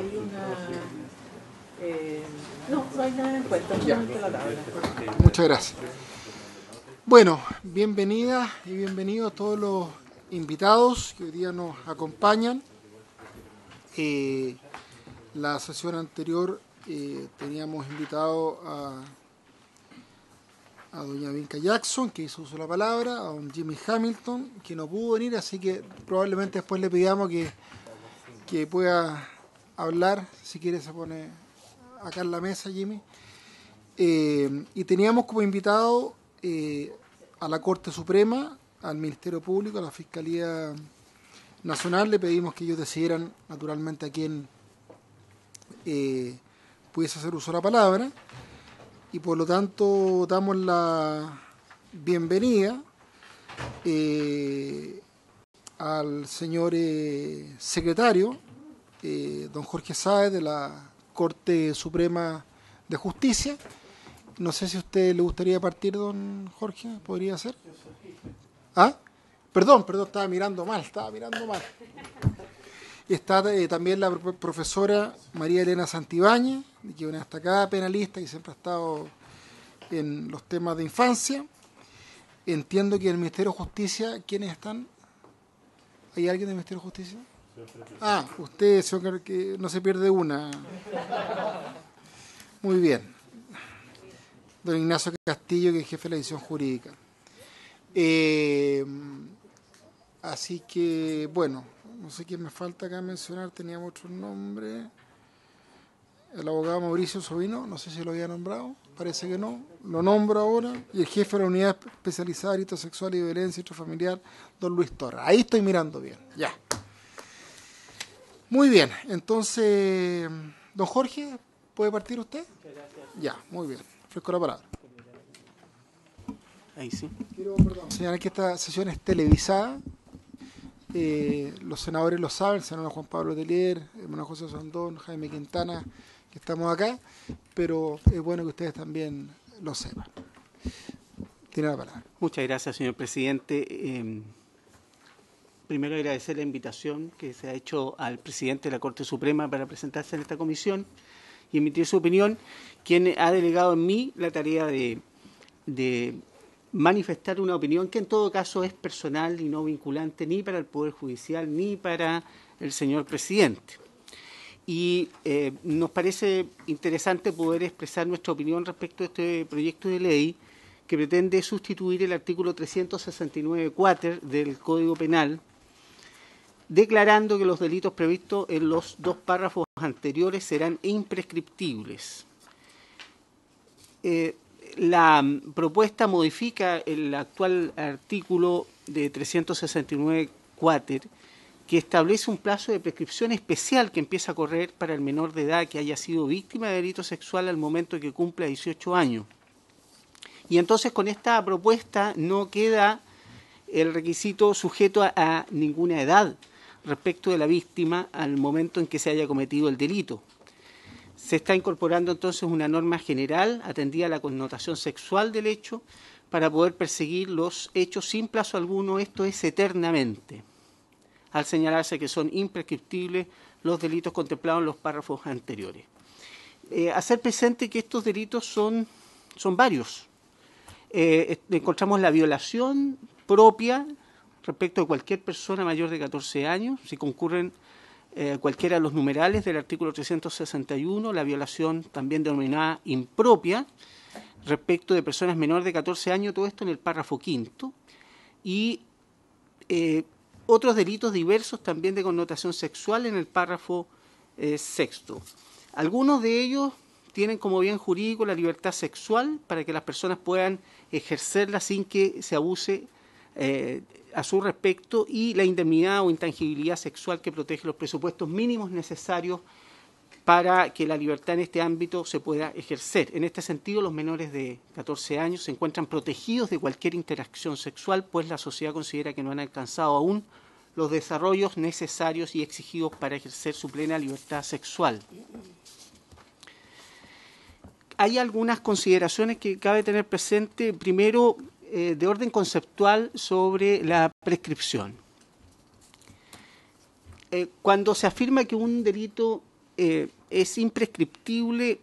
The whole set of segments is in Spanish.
hay pues, una... Eh, no, no hay cuenta, este, este, este. Muchas gracias. Bueno, bienvenida y bienvenidos a todos los invitados que hoy día nos acompañan. Eh, la sesión anterior eh, teníamos invitado a, doña Vinca Jackson, que hizo uso de la palabra, a don Jimmy Hamilton, que no pudo venir, así que probablemente después le pidamos que, que pueda hablar, si quieres se pone acá en la mesa, Jimmy. Eh, y teníamos como invitado eh, a la Corte Suprema, al Ministerio Público, a la Fiscalía Nacional, le pedimos que ellos decidieran naturalmente a quién eh, pudiese hacer uso de la palabra y por lo tanto damos la bienvenida al señor secretario eh, don Jorge Sáez de la Corte Suprema de Justicia. No sé si a usted le gustaría partir, don Jorge, podría ser. ¿Ah? Perdón, perdón, estaba mirando mal, estaba mirando mal. Está eh, también la profesora María Elena Santibáñez, que es una destacada penalista y siempre ha estado en los temas de infancia. Entiendo que el Ministerio de Justicia, ¿quiénes están? ¿Hay alguien del Ministerio de Justicia? Ah, usted señor, que no se pierde una. Muy bien. Don Ignacio Castillo, que es jefe de la edición jurídica. Eh, así que, bueno, no sé quién me falta acá mencionar, teníamos otro nombre. El abogado Mauricio Sobino, no sé si lo había nombrado, parece que no, lo nombro ahora. Y el jefe de la unidad especializada de delitos sexuales y violencia intrafamiliar, don Luis Torres. Ahí estoy mirando bien, ya. Muy bien, entonces, don Jorge, ¿puede partir usted? Ya, muy bien. Fresco la palabra. Ahí sí. Quiero, señalar que esta sesión es televisada. Eh, los senadores lo saben, el senador Juan Pablo Telier, hermano José Sandón, Jaime Quintana, que estamos acá, pero es bueno que ustedes también lo sepan. Tiene la palabra. Muchas gracias, señor presidente. Em, primero agradecer la invitación que se ha hecho al presidente de la Corte Suprema para presentarse en esta comisión y emitir su opinión, quien ha delegado en mí la tarea de, manifestar una opinión que en todo caso es personal y no vinculante ni para el Poder Judicial ni para el señor presidente. Y eh, nos parece interesante poder expresar nuestra opinión respecto a este proyecto de ley que pretende sustituir el artículo 369-4 del Código Penal declarando que los delitos previstos en los dos párrafos anteriores serán imprescriptibles. Eh, la mm, propuesta modifica el actual artículo de 369 4 que establece un plazo de prescripción especial que empieza a correr para el menor de edad que haya sido víctima de delito sexual al momento que cumpla 18 años. Y entonces con esta propuesta no queda el requisito sujeto a ninguna edad respecto de la víctima al momento en que se haya cometido el delito. Se está incorporando entonces una norma general atendida a la connotación sexual del hecho para poder perseguir los hechos sin plazo alguno, esto es eternamente, al señalarse que son imprescriptibles los delitos contemplados en los párrafos anteriores. Eh, hacer presente que estos delitos son, son varios. Eh, encontramos la violación propia respecto de cualquier persona mayor de 14 años, si concurren eh, cualquiera de los numerales del artículo 361, la violación también denominada impropia, respecto de personas menores de 14 años, todo esto en el párrafo quinto, y eh, otros delitos diversos también de connotación sexual en el párrafo eh, sexto. Algunos de ellos tienen como bien jurídico la libertad sexual para que las personas puedan ejercerla sin que se abuse eh, a su respecto y la indemnidad o intangibilidad sexual que protege los presupuestos mínimos necesarios para que la libertad en este ámbito se pueda ejercer. En este sentido, los menores de 14 años se encuentran protegidos de cualquier interacción sexual, pues la sociedad considera que no han alcanzado aún los desarrollos necesarios y exigidos para ejercer su plena libertad sexual. Hay algunas consideraciones que cabe tener presente. Primero, eh, de orden conceptual sobre la prescripción. Eh, cuando se afirma que un delito eh, es imprescriptible,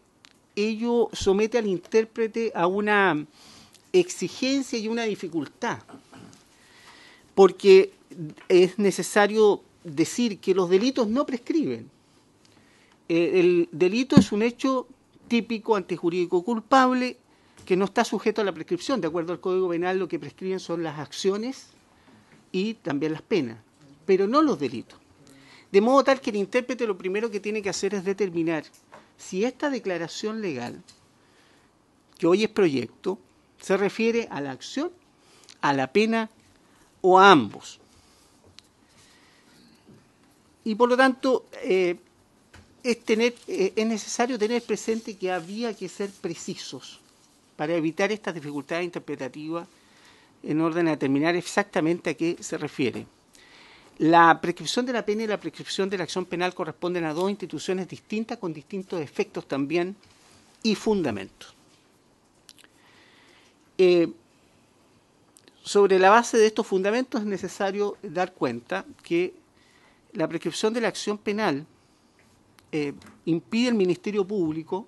ello somete al intérprete a una exigencia y una dificultad, porque es necesario decir que los delitos no prescriben. el delito es un hecho típico, antijurídico, culpable, que no está sujeto a la prescripción. De acuerdo al Código Penal, lo que prescriben son las acciones y también las penas, pero no los delitos. De modo tal que el intérprete lo primero que tiene que hacer es determinar si esta declaración legal, que hoy es proyecto, se refiere a la acción, a la pena o a ambos. Y por lo tanto, eh, es, tener, eh, es necesario tener presente que había que ser precisos para evitar estas dificultades interpretativas en orden a determinar exactamente a qué se refiere. La prescripción de la pena y la prescripción de la acción penal corresponden a dos instituciones distintas con distintos efectos también y fundamentos. Eh, sobre la base de estos fundamentos es necesario dar cuenta que la prescripción de la acción penal eh, impide al Ministerio Público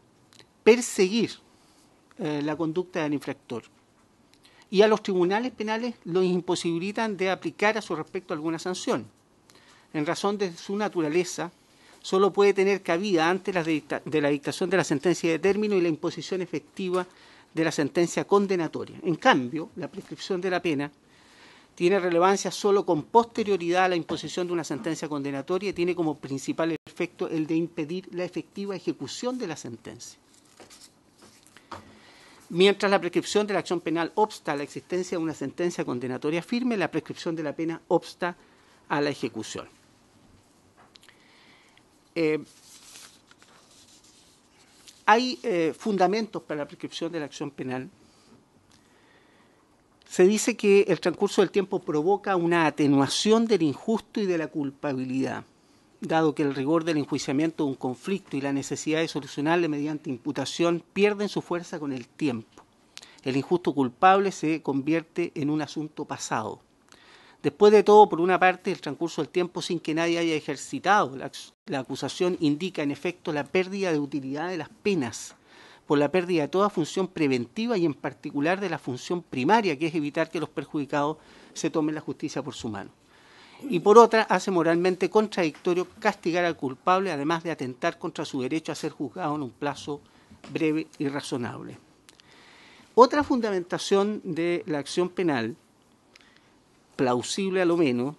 perseguir eh, la conducta del infractor. Y a los tribunales penales los imposibilitan de aplicar a su respecto alguna sanción. En razón de su naturaleza, solo puede tener cabida antes de la dictación de la sentencia de término y la imposición efectiva de la sentencia condenatoria. En cambio, la prescripción de la pena tiene relevancia solo con posterioridad a la imposición de una sentencia condenatoria y tiene como principal efecto el de impedir la efectiva ejecución de la sentencia. Mientras la prescripción de la acción penal obsta a la existencia de una sentencia condenatoria firme, la prescripción de la pena obsta a la ejecución. Eh, hay eh, fundamentos para la prescripción de la acción penal. Se dice que el transcurso del tiempo provoca una atenuación del injusto y de la culpabilidad dado que el rigor del enjuiciamiento de un conflicto y la necesidad de solucionarle mediante imputación pierden su fuerza con el tiempo. El injusto culpable se convierte en un asunto pasado. Después de todo, por una parte, el transcurso del tiempo sin que nadie haya ejercitado la, la acusación indica, en efecto, la pérdida de utilidad de las penas por la pérdida de toda función preventiva y en particular de la función primaria, que es evitar que los perjudicados se tomen la justicia por su mano y por otra hace moralmente contradictorio castigar al culpable además de atentar contra su derecho a ser juzgado en un plazo breve y razonable. Otra fundamentación de la acción penal, plausible a lo menos,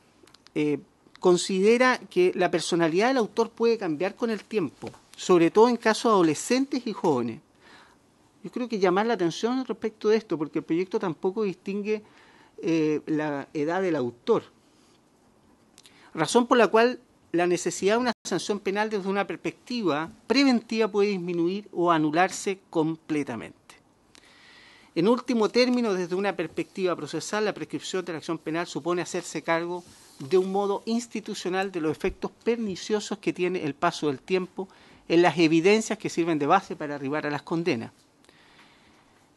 eh, considera que la personalidad del autor puede cambiar con el tiempo, sobre todo en casos adolescentes y jóvenes. Yo creo que llamar la atención respecto de esto, porque el proyecto tampoco distingue eh, la edad del autor razón por la cual la necesidad de una sanción penal desde una perspectiva preventiva puede disminuir o anularse completamente. En último término, desde una perspectiva procesal, la prescripción de la acción penal supone hacerse cargo de un modo institucional de los efectos perniciosos que tiene el paso del tiempo en las evidencias que sirven de base para arribar a las condenas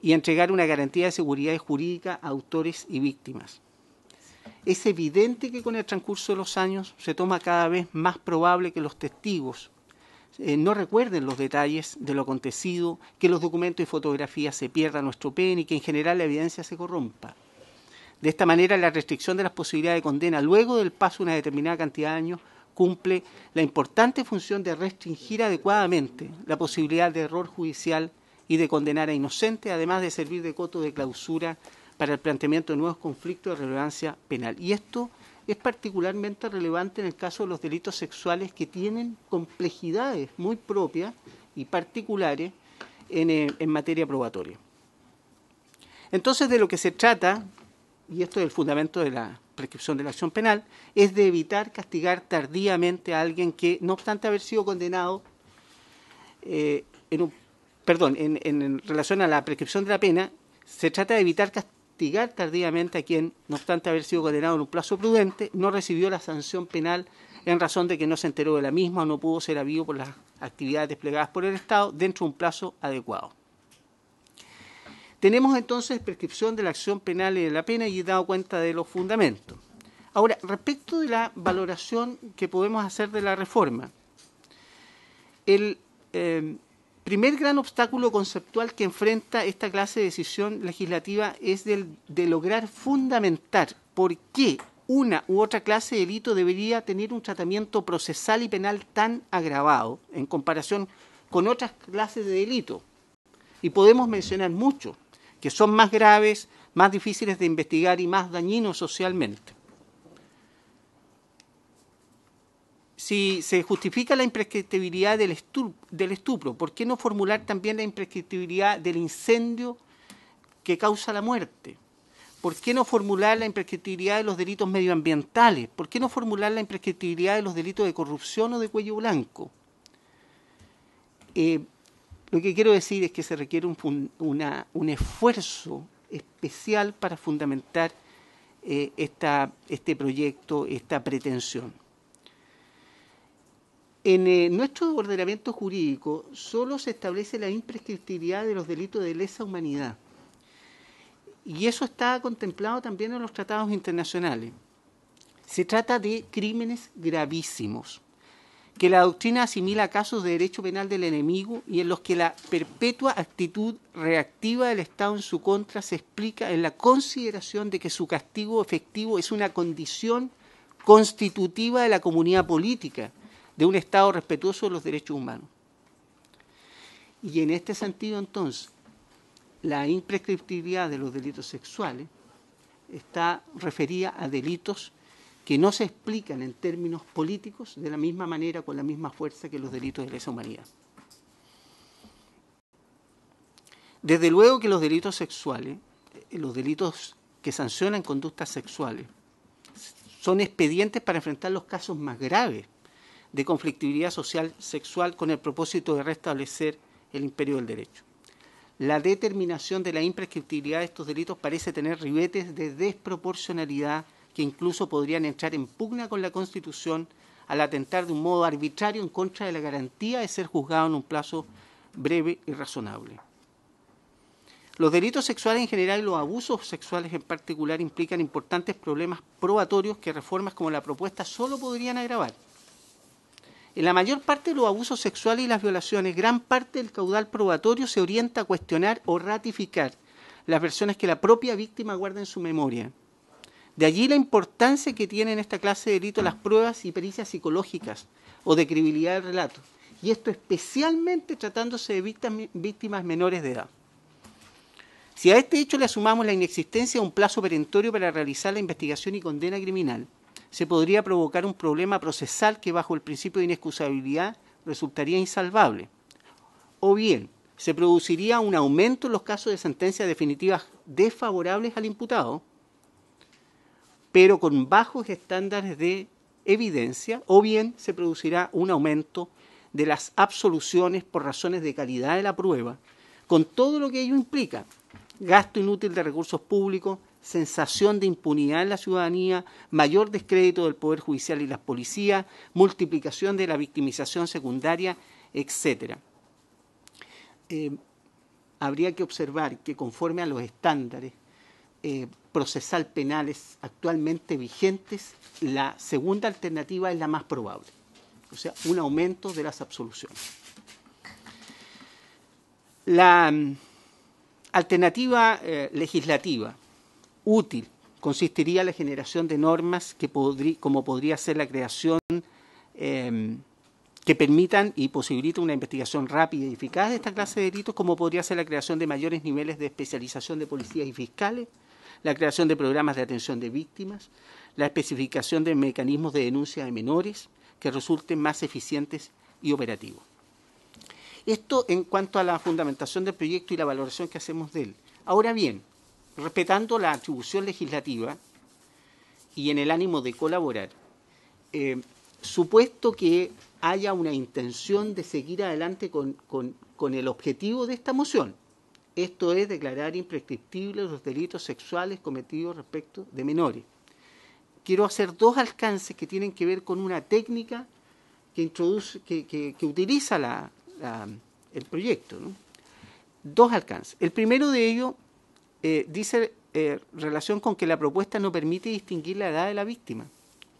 y entregar una garantía de seguridad jurídica a autores y víctimas es evidente que con el transcurso de los años se toma cada vez más probable que los testigos eh, no recuerden los detalles de lo acontecido, que los documentos y fotografías se pierdan nuestro pen y que en general la evidencia se corrompa. De esta manera, la restricción de las posibilidades de condena luego del paso de una determinada cantidad de años cumple la importante función de restringir adecuadamente la posibilidad de error judicial y de condenar a inocentes, además de servir de coto de clausura para el planteamiento de nuevos conflictos de relevancia penal. Y esto es particularmente relevante en el caso de los delitos sexuales que tienen complejidades muy propias y particulares eh, en, materia probatoria. Entonces, de lo que se trata, y esto es el fundamento de la prescripción de la acción penal, es de evitar castigar tardíamente a alguien que, no obstante haber sido condenado eh, en un, perdón, en, relación a la prescripción de la pena, se trata de evitar castigar tardíamente a quien, no obstante haber sido condenado en un plazo prudente, no recibió la sanción penal en razón de que no se enteró de la misma o no pudo ser avivo por las actividades desplegadas por el Estado dentro de un plazo adecuado. Tenemos entonces prescripción de la acción penal y de la pena y he dado cuenta de los fundamentos. Ahora, respecto de la valoración que podemos hacer de la reforma, el, eh, el primer gran obstáculo conceptual que enfrenta esta clase de decisión legislativa es el de lograr fundamentar por qué una u otra clase de delito debería tener un tratamiento procesal y penal tan agravado en comparación con otras clases de delito. Y podemos mencionar muchos que son más graves, más difíciles de investigar y más dañinos socialmente. si se justifica la imprescriptibilidad del, estupro, ¿por qué no formular también la imprescriptibilidad del incendio que causa la muerte? ¿Por qué no formular la imprescriptibilidad de los delitos medioambientales? ¿Por qué no formular la imprescriptibilidad de los delitos de corrupción o de cuello blanco? Eh, lo que quiero decir es que se requiere un, esfuerzo especial para fundamentar eh, este proyecto, esta pretensión. En eh, nuestro ordenamiento jurídico solo se establece la imprescriptibilidad de los delitos de lesa humanidad. Y eso está contemplado también en los tratados internacionales. Se trata de crímenes gravísimos, que la doctrina asimila a casos de derecho penal del enemigo y en los que la perpetua actitud reactiva del Estado en su contra se explica en la consideración de que su castigo efectivo es una condición constitutiva de la comunidad política de un Estado respetuoso de los derechos humanos. Y en este sentido, entonces, la imprescriptibilidad de los delitos sexuales está referida a delitos que no se explican en términos políticos de la misma manera, con la misma fuerza que los delitos de lesa humanidad. Desde luego que los delitos sexuales, eh, los delitos que sancionan conductas sexuales, son expedientes para enfrentar los casos más graves de conflictividad social sexual con el propósito de restablecer el imperio del derecho. La determinación de la imprescriptibilidad de estos delitos parece tener ribetes de desproporcionalidad que incluso podrían entrar en pugna con la Constitución al atentar de un modo arbitrario en contra de la garantía de ser juzgado en un plazo breve y razonable. Los delitos sexuales en general y los abusos sexuales en particular implican importantes problemas probatorios que reformas como la propuesta solo podrían agravar. En la mayor parte de los abusos sexuales y las violaciones, gran parte del caudal probatorio se orienta a cuestionar o ratificar las versiones que la propia víctima guarda en su memoria. De allí la importancia que tienen en esta clase de delito las pruebas y pericias psicológicas o de credibilidad del relato. Y esto especialmente tratándose de víctimas menores de edad. Si a este hecho le sumamos la inexistencia de un plazo perentorio para realizar la investigación y condena criminal, se podría provocar un problema procesal que bajo el principio de inexcusabilidad resultaría insalvable. O bien, se produciría un aumento en los casos de sentencias definitivas desfavorables al imputado, pero con bajos estándares de evidencia, o bien se producirá un aumento de las absoluciones por razones de calidad de la prueba, con todo lo que ello implica, gasto inútil de recursos públicos, sensación de impunidad en la ciudadanía, mayor descrédito del Poder Judicial y las policías, multiplicación de la victimización secundaria, etc. Eh, habría que observar que conforme a los estándares eh, procesal penales actualmente vigentes, la segunda alternativa es la más probable, o sea, un aumento de las absoluciones. La mm, alternativa eh, legislativa útil consistiría en la generación de normas que como podría ser la creación em, que permitan y posibiliten una investigación rápida y eficaz de esta clase de delitos, como podría ser la creación de mayores niveles de especialización de policías y fiscales, la creación de programas de atención de víctimas, la especificación de mecanismos de denuncia de menores que resulten más eficientes y operativos. Esto en cuanto a la fundamentación del proyecto y la valoración que hacemos de él. Ahora bien, respetando la atribución legislativa y en el ánimo de colaborar, eh, supuesto que haya una intención de seguir adelante con, el objetivo de esta moción, esto es declarar imprescriptibles los delitos sexuales cometidos respecto de menores. Quiero hacer dos alcances que tienen que ver con una técnica que, introduce, que, utiliza el proyecto. Dos alcances. El primero de ellos eh, dice eh, relación con que la propuesta no permite distinguir la edad de la víctima.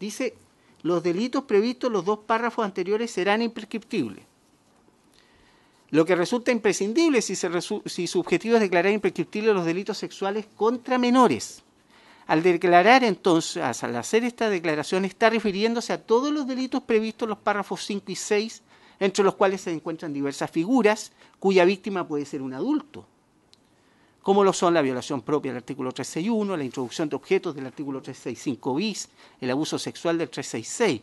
Dice, los delitos previstos en los dos párrafos anteriores serán imprescriptibles. Lo que resulta imprescindible si, se si su objetivo es declarar imprescriptibles los delitos sexuales contra menores. Al declarar entonces, al hacer esta declaración, está refiriéndose a todos los delitos previstos en los párrafos 5 y 6, entre los cuales se encuentran diversas figuras cuya víctima puede ser un adulto como lo son la violación propia del artículo 361, la introducción de objetos del artículo 365 bis, el abuso sexual del 366.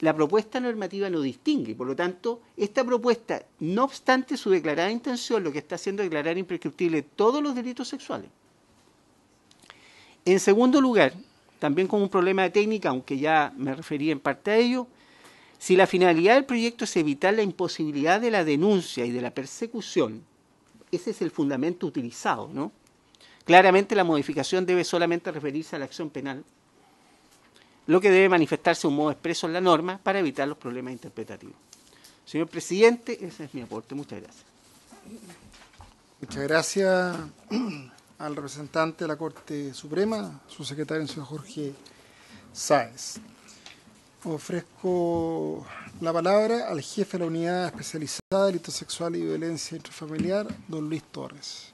La propuesta normativa no distingue, por lo tanto, esta propuesta, no obstante su declarada intención, lo que está haciendo es declarar imprescriptible todos los delitos sexuales. En segundo lugar, también con un problema de técnica, aunque ya me referí en parte a ello, si la finalidad del proyecto es evitar la imposibilidad de la denuncia y de la persecución, ese es el fundamento utilizado, ¿no? Claramente la modificación debe solamente referirse a la acción penal, lo que debe manifestarse de un modo expreso en la norma para evitar los problemas interpretativos. Señor presidente, ese es mi aporte. Muchas gracias. Muchas gracias al representante de la Corte Suprema, su secretario, el señor Jorge Sáez. Ofrezco la palabra al jefe de la Unidad Especializada de Delito Sexual y Violencia Intrafamiliar, don Luis Torres.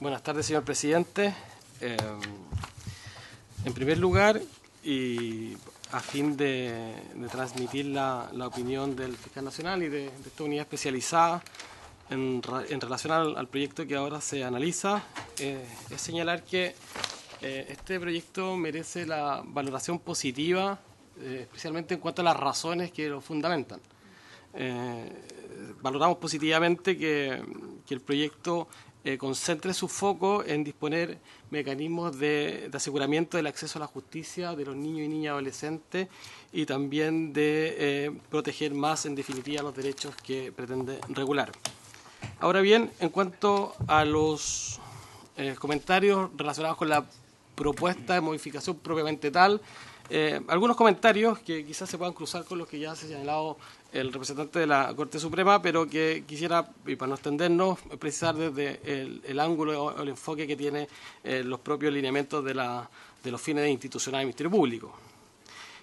Buenas tardes, señor presidente. Eh, en primer lugar, y a fin de, transmitir la, opinión del fiscal nacional y de, esta unidad especializada en, relación al, proyecto que ahora se analiza, eh, es señalar que eh, este proyecto merece la valoración positiva eh, especialmente en cuanto a las razones que lo fundamentan. Eh, valoramos positivamente que, el proyecto eh, concentre su foco en disponer mecanismos de, aseguramiento del acceso a la justicia de los niños y niñas adolescentes y también de proteger más, en definitiva, los derechos que pretende regular. Ahora bien, en cuanto a los comentarios relacionados con la propuesta de modificación propiamente tal, eh, algunos comentarios que quizás se puedan cruzar con los que ya se ha señalado el representante de la Corte Suprema, pero que quisiera, y para no extendernos, precisar desde el, ángulo o el enfoque que tiene eh, los propios lineamientos de, los fines institucionales del Ministerio Público.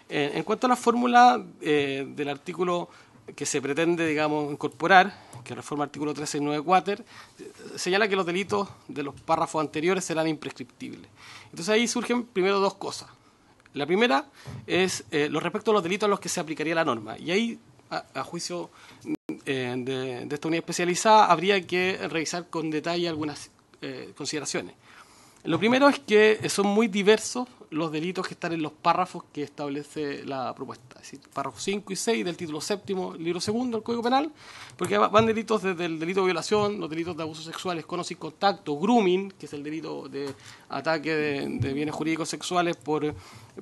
Eh, en cuanto a la fórmula del artículo que se pretende, digamos, incorporar, que reforma el artículo 13.9.4, señala que los delitos de los párrafos anteriores serán imprescriptibles. Entonces ahí surgen primero dos cosas. La primera es eh, lo respecto a los delitos a los que se aplicaría la norma. Y ahí, a, juicio eh, de, esta unidad especializada, habría que revisar con detalle algunas eh, consideraciones. Lo primero es que son muy diversos los delitos que están en los párrafos que establece la propuesta, es decir, párrafos 5 y 6 del título séptimo, libro segundo del Código Penal, porque van delitos desde el delito de violación, los delitos de abusos sexuales con o contacto, grooming, que es el delito de ataque de bienes jurídicos sexuales por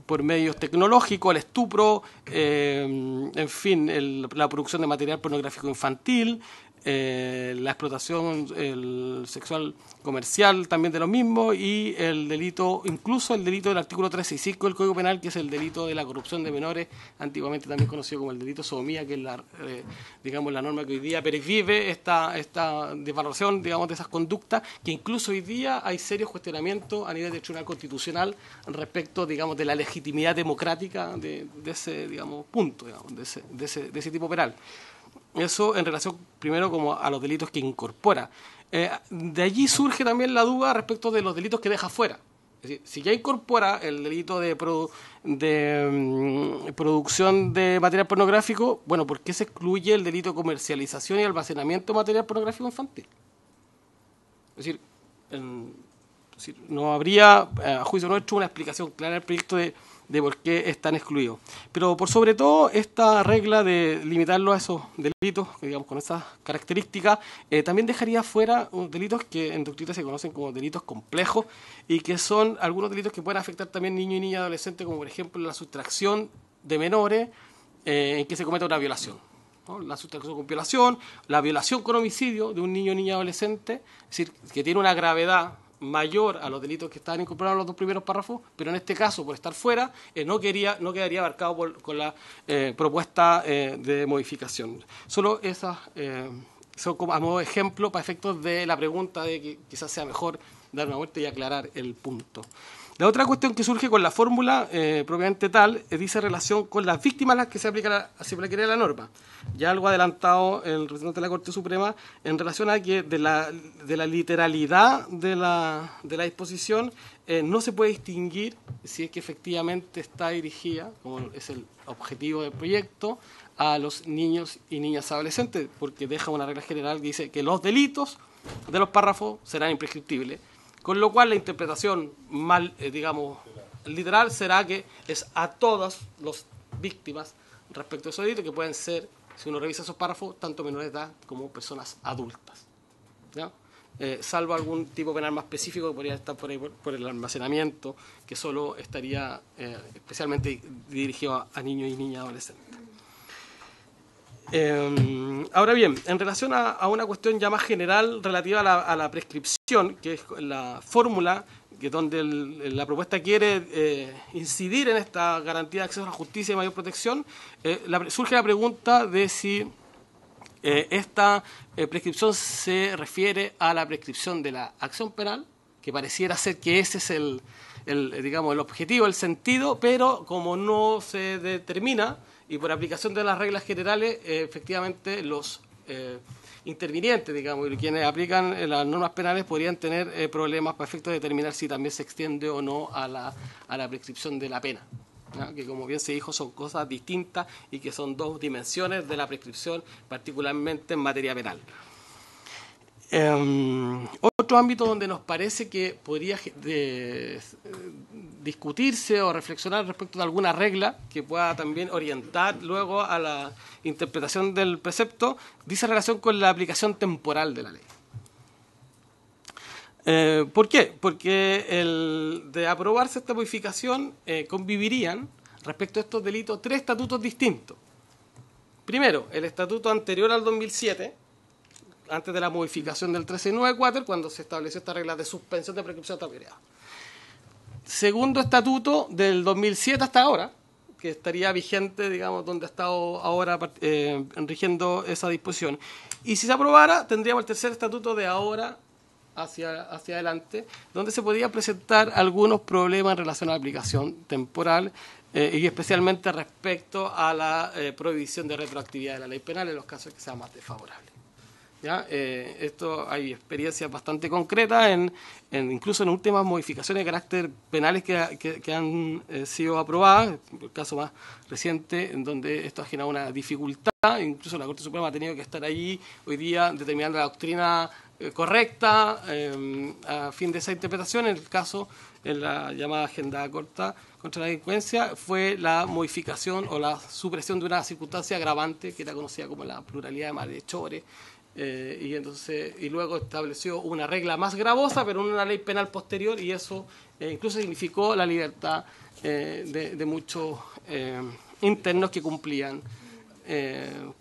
por medios tecnológicos, el estupro, eh, en fin, la producción de material pornográfico infantil, eh, la explotación sexual comercial también de los mismos y el delito, incluso el delito del artículo 365 del Código Penal, que es el delito de la corrupción de menores, antiguamente también conocido como el delito sodomía, que es la, eh, digamos, la norma que hoy día pervive esta, esta desvaloración digamos, de esas conductas, que incluso hoy día hay serios cuestionamientos a nivel de Tribunal Constitucional respecto digamos, de la legitimidad democrática de, ese digamos, punto, de, ese, de ese tipo penal. Eso en relación primero como a los delitos que incorpora. Eh, de allí surge también la duda respecto de los delitos que deja fuera. Es decir, si ya incorpora el delito de, mm, producción de material pornográfico, bueno, ¿por qué se excluye el delito de comercialización y almacenamiento de material pornográfico infantil? Es decir, es decir no habría, eh, a juicio nuestro, una explicación clara el proyecto de de por qué están excluidos. Pero por sobre todo, esta regla de limitarlo a esos delitos, digamos, con esas características, eh, también dejaría fuera delitos que en doctrina se conocen como delitos complejos y que son algunos delitos que pueden afectar también niños y niña adolescentes, como por ejemplo la sustracción de menores eh, en que se cometa una violación. la sustracción con violación, la violación con homicidio de un niño o niña adolescente, es decir, que tiene una gravedad mayor a los delitos que estaban incorporados en los dos primeros párrafos, pero en este caso, por estar fuera, eh, no, quería, no quedaría abarcado con la eh, propuesta eh, de modificación. Solo esas son como a modo de ejemplo para efectos de la pregunta de que quizás sea mejor dar una vuelta y aclarar el punto. La otra cuestión que surge con la fórmula eh, propiamente tal eh, dice relación con las víctimas a las que se aplica la, se la norma. Ya algo adelantado el representante de la Corte Suprema en relación a que de la, literalidad de la, disposición eh, no se puede distinguir si es que efectivamente está dirigida, como es el objetivo del proyecto, a los niños y niñas adolescentes, porque deja una regla general que dice que los delitos de los párrafos serán imprescriptibles con lo cual la interpretación mal, eh, digamos, literal será que es a todas las víctimas respecto a esos delitos que pueden ser, si uno revisa esos párrafos, tanto menores de edad como personas adultas. Eh, salvo algún tipo penal más específico que podría estar por ahí por, el almacenamiento, que solo estaría eh, especialmente dirigido a niños y niñas adolescentes. Em, ahora bien, en relación a, una cuestión ya más general relativa a la, prescripción, que es la fórmula que donde la propuesta quiere eh, incidir en esta garantía de acceso a la justicia y mayor protección, eh, surge la pregunta de si eh, esta prescripción se refiere a la prescripción de la acción penal, que pareciera ser que ese es el digamos, el objetivo, el sentido, pero como no se determina y por aplicación de las reglas generales, eh, efectivamente los eh, intervinientes, digamos, quienes aplican eh, las normas penales podrían tener problemas para de determinar si también se extiende o no a la, prescripción de la pena. que como bien se dijo son cosas distintas y que son dos dimensiones de la prescripción, particularmente en materia penal. Em, otro ámbito donde nos parece que podría discutirse o reflexionar respecto de alguna regla que pueda también orientar luego a la interpretación del precepto, dice relación con la aplicación temporal de la ley. Eh, ¿Por qué? Porque el, de aprobarse esta modificación eh, convivirían respecto a estos delitos tres estatutos distintos. Primero, el estatuto anterior al 2007, antes de la modificación del 1394, cuando se estableció esta regla de suspensión de prescripción de segundo estatuto del 2007 hasta ahora, que estaría vigente, digamos, donde ha estado ahora eh, rigiendo esa disposición. Y si se aprobara, tendríamos el tercer estatuto de ahora hacia, adelante, donde se podía presentar algunos problemas en relación a la aplicación temporal eh, y especialmente respecto a la eh, prohibición de retroactividad de la ley penal en los casos que sean más desfavorables. Eh, esto hay experiencias bastante concretas, en, incluso en últimas modificaciones de carácter penales que, que, han eh, sido aprobadas, el caso más reciente, en donde esto ha generado una dificultad, incluso la Corte Suprema ha tenido que estar ahí hoy día determinando la doctrina eh, correcta a fin de esa interpretación, en el caso en la llamada agenda corta contra la delincuencia fue la modificación o la supresión de una circunstancia agravante que era conocida como la pluralidad de malhechores eh, y entonces y luego estableció una regla más gravosa pero una ley penal posterior y eso eh, incluso significó la libertad eh, de, de, muchos internos que cumplían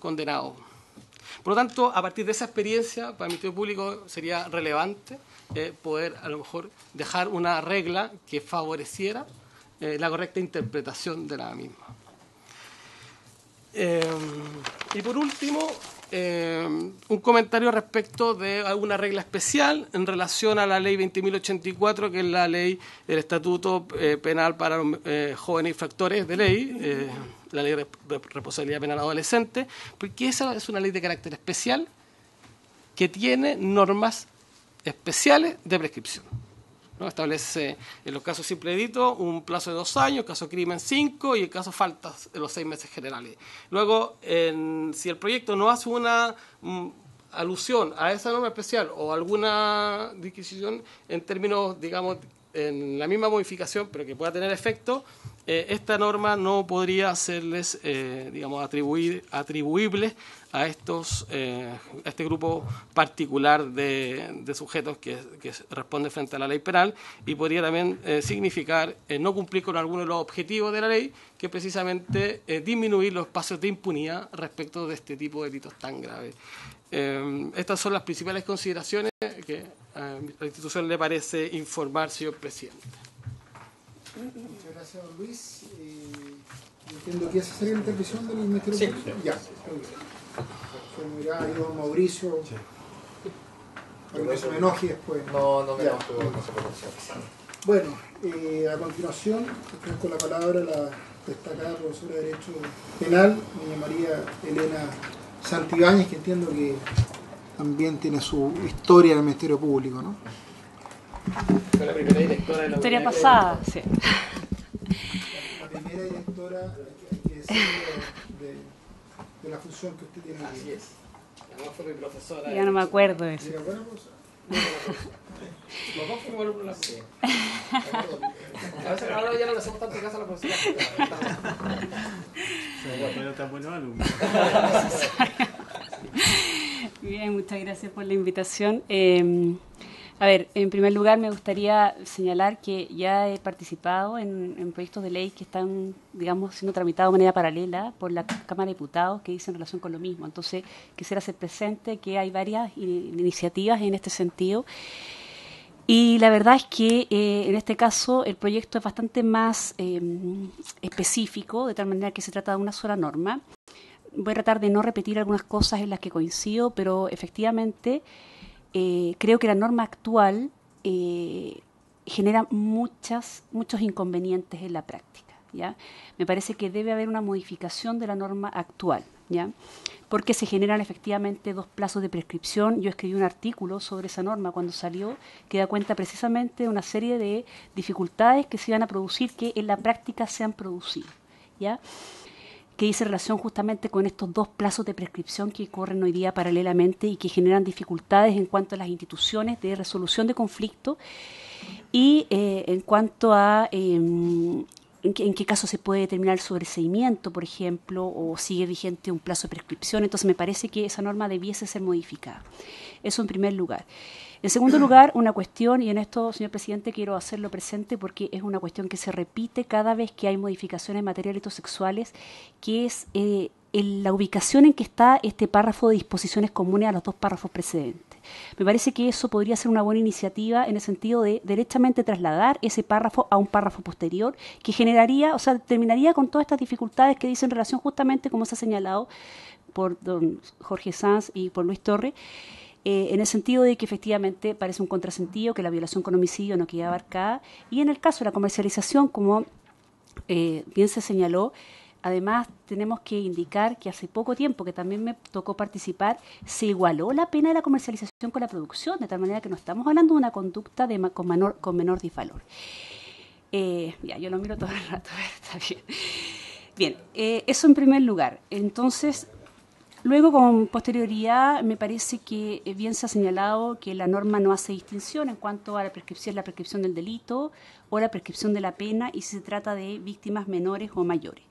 condenados por lo tanto a partir de esa experiencia para el ministerio público sería relevante poder a lo mejor dejar una regla que favoreciera la correcta interpretación de la misma y por último eh, un comentario respecto de alguna regla especial en relación a la ley 20.084, que es la ley del Estatuto eh, Penal para eh, Jóvenes Infractores de Ley, la ley de responsabilidad penal adolescente, porque esa es una ley de carácter especial que tiene normas especiales de prescripción. ¿no? Establece en los casos simple edito un plazo de dos años, caso crimen cinco y el caso faltas los seis meses generales. Luego, si el proyecto no hace una mm, alusión a esa norma especial o alguna disquisición en términos, digamos, en la misma modificación, pero que pueda tener efecto, eh, esta norma no podría serles, eh, digamos, atribuible a estos, eh, este grupo particular de, sujetos que, responden responde frente a la ley penal y podría también eh, significar no cumplir con alguno de los objetivos de la ley, que precisamente disminuir los espacios de impunidad respecto de este tipo de delitos tan graves. Em, estas son las principales consideraciones que a la institución le parece informar, señor presidente. Muchas gracias, Luis. Eh, entiendo que esa sería la intervención del ministro. Sí. Ya, Mira, yo, Mauricio. que no se me enoje después. No, no me enoje, Bueno, eh, a continuación, con la palabra la destacada profesora de Derecho Penal, doña María Elena Santibáñez, que entiendo que también tiene su historia en el Ministerio Público, ¿no? Fue la primera directora de la Historia pasada, sí. La primera directora, hay que decirlo, de, de, la función que usted tiene. Así es. La fue mi profesora. Ya no me acuerdo de eso. buena A veces ya no tanto la tan Bien, muchas gracias por la invitación. Em, a ver, en primer lugar me gustaría señalar que ya he participado en, proyectos de ley que están, digamos, siendo tramitados de manera paralela por la Cámara de Diputados que dicen relación con lo mismo. Entonces, quisiera hacer presente que hay varias iniciativas en este sentido. Y la verdad es que eh, en este caso el proyecto es bastante más em, específico, de tal manera que se trata de una sola norma. Voy a tratar de no repetir algunas cosas en las que coincido, pero efectivamente eh, creo que la norma actual eh, genera muchos inconvenientes en la práctica. ¿ya? Me parece que debe haber una modificación de la norma actual. ¿ya? porque se generan efectivamente dos plazos de prescripción. Yo escribí un artículo sobre esa norma cuando salió, que da cuenta precisamente de una serie de dificultades que se iban a producir, que en la práctica se han producido, ¿ya? que hice relación justamente con estos dos plazos de prescripción que corren hoy día paralelamente y que generan dificultades en cuanto a las instituciones de resolución de conflictos y eh, en cuanto a em, en qué, caso se puede determinar el sobreseimiento, por ejemplo, o sigue vigente un plazo de prescripción. Entonces, me parece que esa norma debiese ser modificada. Eso en primer lugar. En segundo lugar, una cuestión, y en esto, señor presidente, quiero hacerlo presente porque es una cuestión que se repite cada vez que hay modificaciones en o sexuales, que es eh, la ubicación en que está este párrafo de disposiciones comunes a los dos párrafos precedentes. Me parece que eso podría ser una buena iniciativa en el sentido de Derechamente trasladar ese párrafo a un párrafo posterior que generaría, o sea, terminaría con todas estas dificultades que dicen relación justamente, como se ha señalado por don Jorge Sanz y por Luis Torre, eh, en el sentido de que efectivamente parece un contrasentido que la violación con homicidio no queda abarcada y en el caso de la comercialización, como eh, bien se señaló, Además, tenemos que indicar que hace poco tiempo, que también me tocó participar, se igualó la pena de la comercialización con la producción, de tal manera que no estamos hablando de una conducta de, con, menor, con menor disvalor. Eh, ya, yo lo miro todo el rato, está bien. Bien, eh, eso en primer lugar. Entonces, Luego, con posterioridad, me parece que eh, bien se ha señalado que la norma no hace distinción en cuanto a la prescripción, la prescripción del delito o la prescripción de la pena y si se trata de víctimas menores o mayores.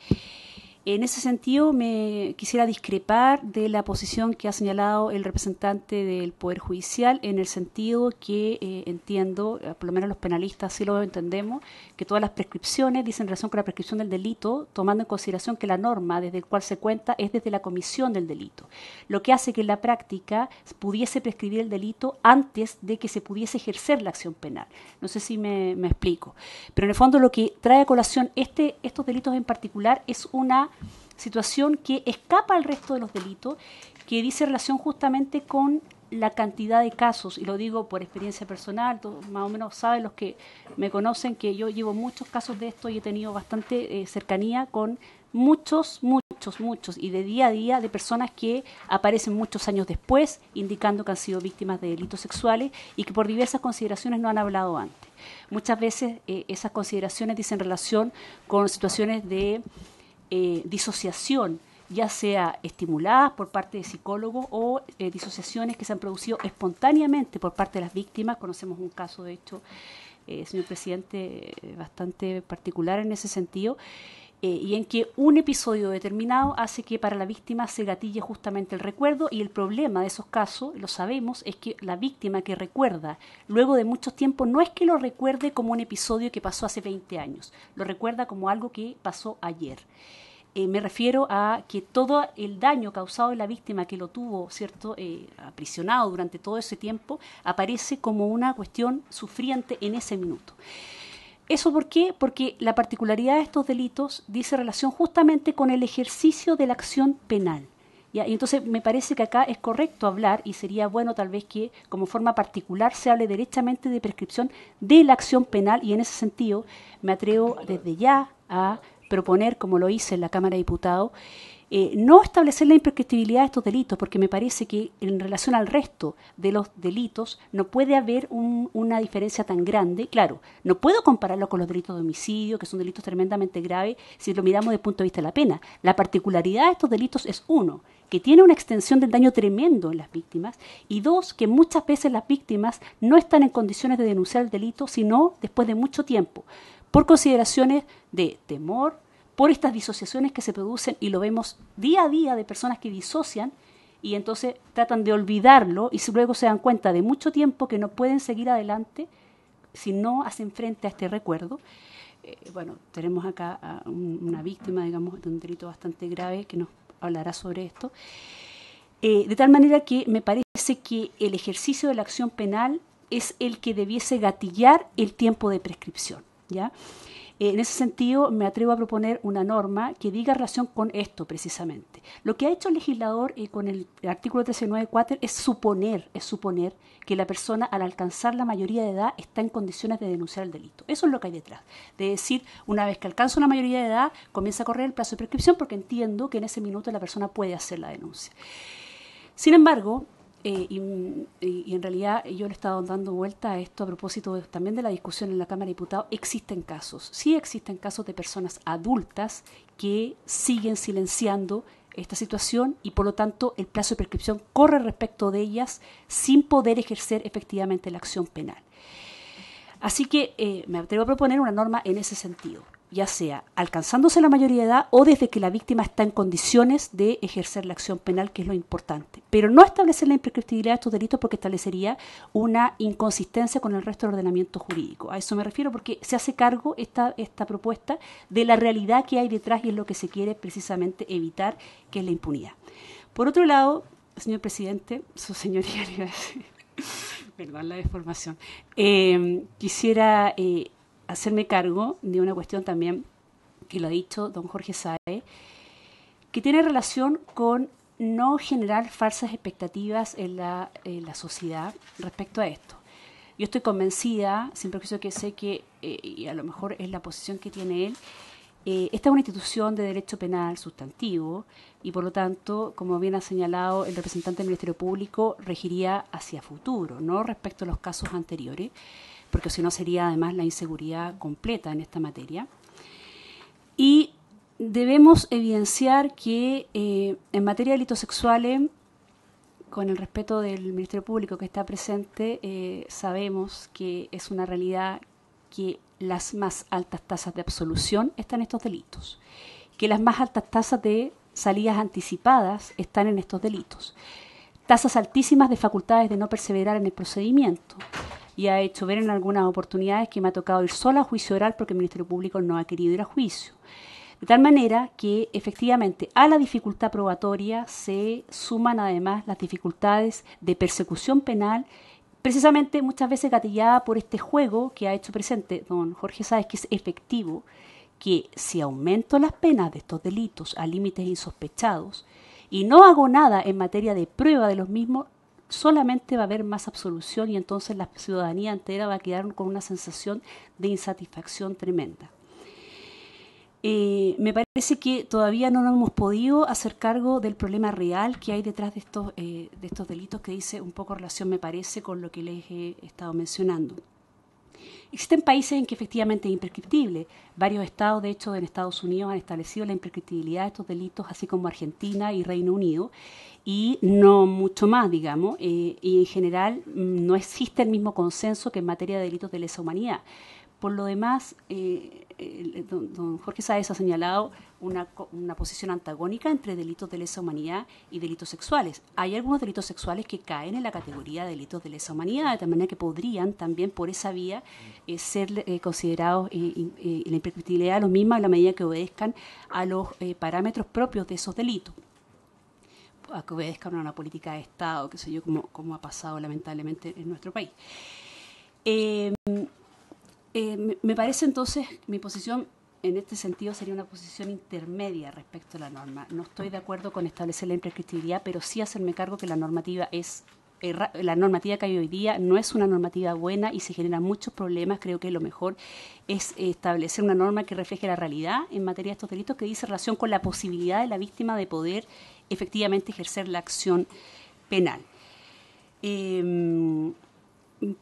En ese sentido, me quisiera discrepar de la posición que ha señalado el representante del Poder Judicial, en el sentido que eh, entiendo, eh, por lo menos los penalistas sí lo entendemos, que todas las prescripciones dicen relación con la prescripción del delito, tomando en consideración que la norma desde la cual se cuenta es desde la comisión del delito, lo que hace que en la práctica pudiese prescribir el delito antes de que se pudiese ejercer la acción penal. No sé si me, me explico, pero en el fondo lo que trae a colación este, estos delitos en particular es una situación que escapa al resto de los delitos, que dice relación justamente con la cantidad de casos, y lo digo por experiencia personal, más o menos saben los que me conocen que yo llevo muchos casos de esto y he tenido bastante eh, cercanía con muchos, muchos, muchos, y de día a día de personas que aparecen muchos años después indicando que han sido víctimas de delitos sexuales y que por diversas consideraciones no han hablado antes. Muchas veces eh, esas consideraciones dicen relación con situaciones de eh, disociación, ya sea estimuladas por parte de psicólogos o eh, disociaciones que se han producido espontáneamente por parte de las víctimas. Conocemos un caso, de hecho, eh, señor presidente, bastante particular en ese sentido. Eh, y en que un episodio determinado hace que para la víctima se gatille justamente el recuerdo y el problema de esos casos, lo sabemos, es que la víctima que recuerda luego de muchos tiempos no es que lo recuerde como un episodio que pasó hace 20 años, lo recuerda como algo que pasó ayer. Eh, me refiero a que todo el daño causado en la víctima que lo tuvo, ¿cierto?, eh, aprisionado durante todo ese tiempo, aparece como una cuestión sufriente en ese minuto. ¿Eso por qué? Porque la particularidad de estos delitos dice relación justamente con el ejercicio de la acción penal. Y entonces me parece que acá es correcto hablar y sería bueno tal vez que como forma particular se hable derechamente de prescripción de la acción penal y en ese sentido me atrevo desde ya a proponer, como lo hice en la Cámara de Diputados, eh, no establecer la imprescriptibilidad de estos delitos, porque me parece que en relación al resto de los delitos no puede haber una diferencia tan grande. Claro, no puedo compararlo con los delitos de homicidio, que son delitos tremendamente graves, si lo miramos desde el punto de vista de la pena. La particularidad de estos delitos es uno, que tiene una extensión del daño tremendo en las víctimas, y dos, que muchas veces las víctimas no están en condiciones de denunciar el delito, sino después de mucho tiempo, por consideraciones de temor, por estas disociaciones que se producen y lo vemos día a día de personas que disocian y entonces tratan de olvidarlo y luego se dan cuenta de mucho tiempo que no pueden seguir adelante si no hacen frente a este recuerdo. Eh, bueno, tenemos acá a una víctima, digamos, de un delito bastante grave que nos hablará sobre esto. Eh, de tal manera que me parece que el ejercicio de la acción penal es el que debiese gatillar el tiempo de prescripción, ¿ya?, eh, en ese sentido, me atrevo a proponer una norma que diga relación con esto precisamente. Lo que ha hecho el legislador eh, con el artículo 13.9.4 es suponer, es suponer que la persona al alcanzar la mayoría de edad está en condiciones de denunciar el delito. Eso es lo que hay detrás. De decir, una vez que alcanzo la mayoría de edad, comienza a correr el plazo de prescripción porque entiendo que en ese minuto la persona puede hacer la denuncia. Sin embargo, eh, y, en realidad yo le he estado dando vuelta a esto a propósito también de la discusión en la Cámara de Diputados. Existen casos, sí existen casos de personas adultas que siguen silenciando esta situación y por lo tanto el plazo de prescripción corre respecto de ellas sin poder ejercer efectivamente la acción penal. Así que eh, me atrevo a proponer una norma en ese sentido ya sea alcanzándose la mayoría de edad o desde que la víctima está en condiciones de ejercer la acción penal, que es lo importante. Pero no establecer la imprescriptibilidad de estos delitos porque establecería una inconsistencia con el resto del ordenamiento jurídico. A eso me refiero porque se hace cargo esta, esta propuesta de la realidad que hay detrás y es lo que se quiere precisamente evitar, que es la impunidad. Por otro lado, señor presidente, su señoría, perdón la deformación, eh, quisiera... Eh, hacerme cargo de una cuestión también que lo ha dicho don Jorge Sae, que tiene relación con no generar falsas expectativas en la, sociedad respecto a esto. Yo estoy convencida, siempre que sé que, eh, y a lo mejor es la posición que tiene él, eh, esta es una institución de derecho penal sustantivo y por lo tanto, como bien ha señalado el representante del Ministerio Público, regiría hacia futuro, no respecto a los casos anteriores porque si no sería además la inseguridad completa en esta materia. Y debemos evidenciar que eh, en materia de delitos sexuales, con el respeto del Ministerio Público que está presente, eh, sabemos que es una realidad que las más altas tasas de absolución están en estos delitos, que las más altas tasas de salidas anticipadas están en estos delitos, tasas altísimas de facultades de no perseverar en el procedimiento, y ha hecho ver en algunas oportunidades que me ha tocado ir sola a juicio oral porque el Ministerio Público no ha querido ir a juicio. De tal manera que efectivamente a la dificultad probatoria se suman además las dificultades de persecución penal, precisamente muchas veces gatillada por este juego que ha hecho presente don Jorge Sáez, que es efectivo, que si aumento las penas de estos delitos a límites insospechados y no hago nada en materia de prueba de los mismos, solamente va a haber más absolución y entonces la ciudadanía entera va a quedar con una sensación de insatisfacción tremenda. Eh, me parece que todavía no nos hemos podido hacer cargo del problema real que hay detrás de estos, eh, de estos delitos que dice un poco relación, me parece, con lo que les he estado mencionando. Existen países en que efectivamente es imprescriptible. Varios estados, de hecho, en Estados Unidos han establecido la imprescriptibilidad de estos delitos, así como Argentina y Reino Unido y no mucho más, digamos, eh, y en general mm, no existe el mismo consenso que en materia de delitos de lesa humanidad. Por lo demás, eh, don, Jorge Saez ha señalado una, una, posición antagónica entre delitos de lesa humanidad y delitos sexuales. Hay algunos delitos sexuales que caen en la categoría de delitos de lesa humanidad, de tal manera que podrían también por esa vía eh, ser considerados la imprescriptibilidad lo los mismos en la medida que obedezcan a los parámetros propios de esos delitos a que obedezcan a una política de Estado, qué sé yo, como, ha pasado lamentablemente en nuestro país. Em, em, me parece entonces mi posición en este sentido sería una posición intermedia respecto a la norma. No estoy de acuerdo con establecer la imprescriptibilidad, pero sí hacerme cargo que la normativa es la normativa que hay hoy día no es una normativa buena y se generan muchos problemas. Creo que lo mejor es establecer una norma que refleje la realidad en materia de estos delitos que dice relación con la posibilidad de la víctima de poder efectivamente ejercer la acción penal. Em,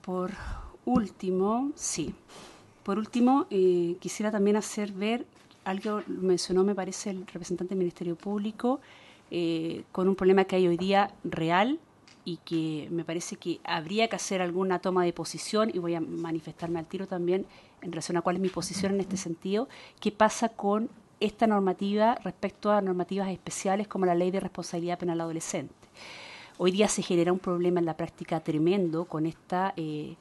por último, sí, por último, eh, quisiera también hacer ver, algo mencionó, me parece, el representante del Ministerio Público, eh, con un problema que hay hoy día real y que me parece que habría que hacer alguna toma de posición, y voy a manifestarme al tiro también en relación a cuál es mi posición en este sentido, qué pasa con esta normativa respecto a normativas especiales como la Ley de Responsabilidad Penal Adolescente. Hoy día se genera un problema en la práctica tremendo con esta eh,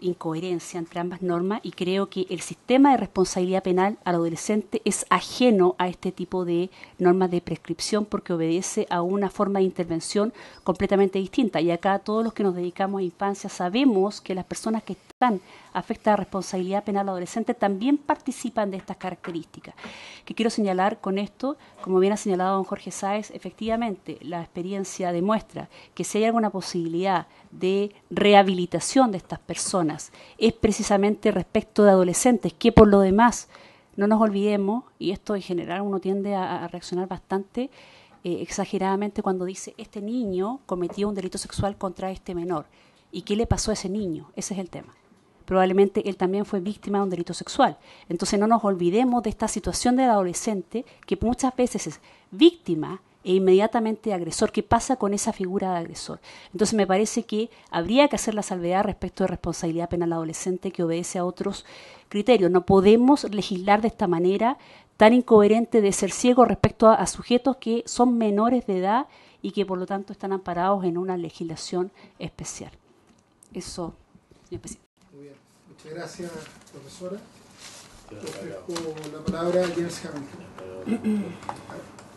incoherencia entre ambas normas y creo que el sistema de responsabilidad penal al adolescente es ajeno a este tipo de normas de prescripción porque obedece a una forma de intervención completamente distinta. Y acá todos los que nos dedicamos a infancia sabemos que las personas que afecta a responsabilidad penal adolescente también participan de estas características. Que quiero señalar con esto, como bien ha señalado don Jorge Sáez, efectivamente la experiencia demuestra que si hay alguna posibilidad de rehabilitación de estas personas es precisamente respecto de adolescentes que por lo demás no nos olvidemos, y esto en general uno tiende a, reaccionar bastante, eh, exageradamente cuando dice este niño cometió un delito sexual contra este menor. ¿Y qué le pasó a ese niño? Ese es el tema probablemente él también fue víctima de un delito sexual. Entonces no nos olvidemos de esta situación del adolescente que muchas veces es víctima e inmediatamente agresor. ¿Qué pasa con esa figura de agresor? Entonces me parece que habría que hacer la salvedad respecto de responsabilidad penal adolescente que obedece a otros criterios. No podemos legislar de esta manera tan incoherente de ser ciego respecto a, a sujetos que son menores de edad y que por lo tanto están amparados en una legislación especial. Eso, señor presidente. Gracias, profesora. Ofrezco la palabra a James Hamilton.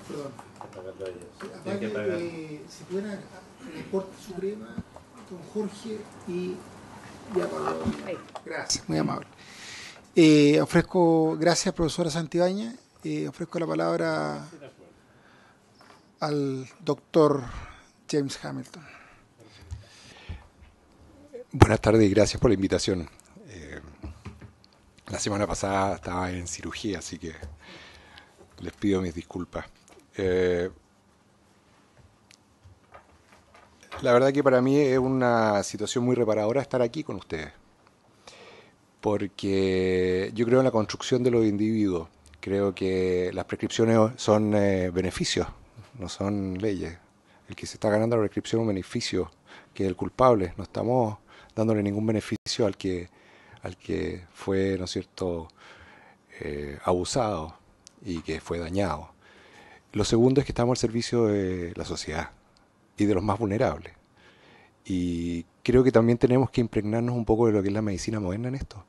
Perdón. Aparte, eh, Se si pudiera eh, la Corte Suprema, don Jorge y, a Pablo. Gracias, muy amable. Eh, ofrezco, gracias profesora Santibaña. ofrezco la palabra al doctor James Hamilton. Buenas tardes y gracias por la invitación. La semana pasada estaba en cirugía, así que les pido mis disculpas. Eh, la verdad que para mí es una situación muy reparadora estar aquí con ustedes, porque yo creo en la construcción de los individuos. Creo que las prescripciones son eh, beneficios, no son leyes. El que se está ganando la prescripción es un beneficio, que el culpable. No estamos dándole ningún beneficio al que al que fue, ¿no es cierto?, eh, abusado y que fue dañado. Lo segundo es que estamos al servicio de la sociedad y de los más vulnerables. Y creo que también tenemos que impregnarnos un poco de lo que es la medicina moderna en esto.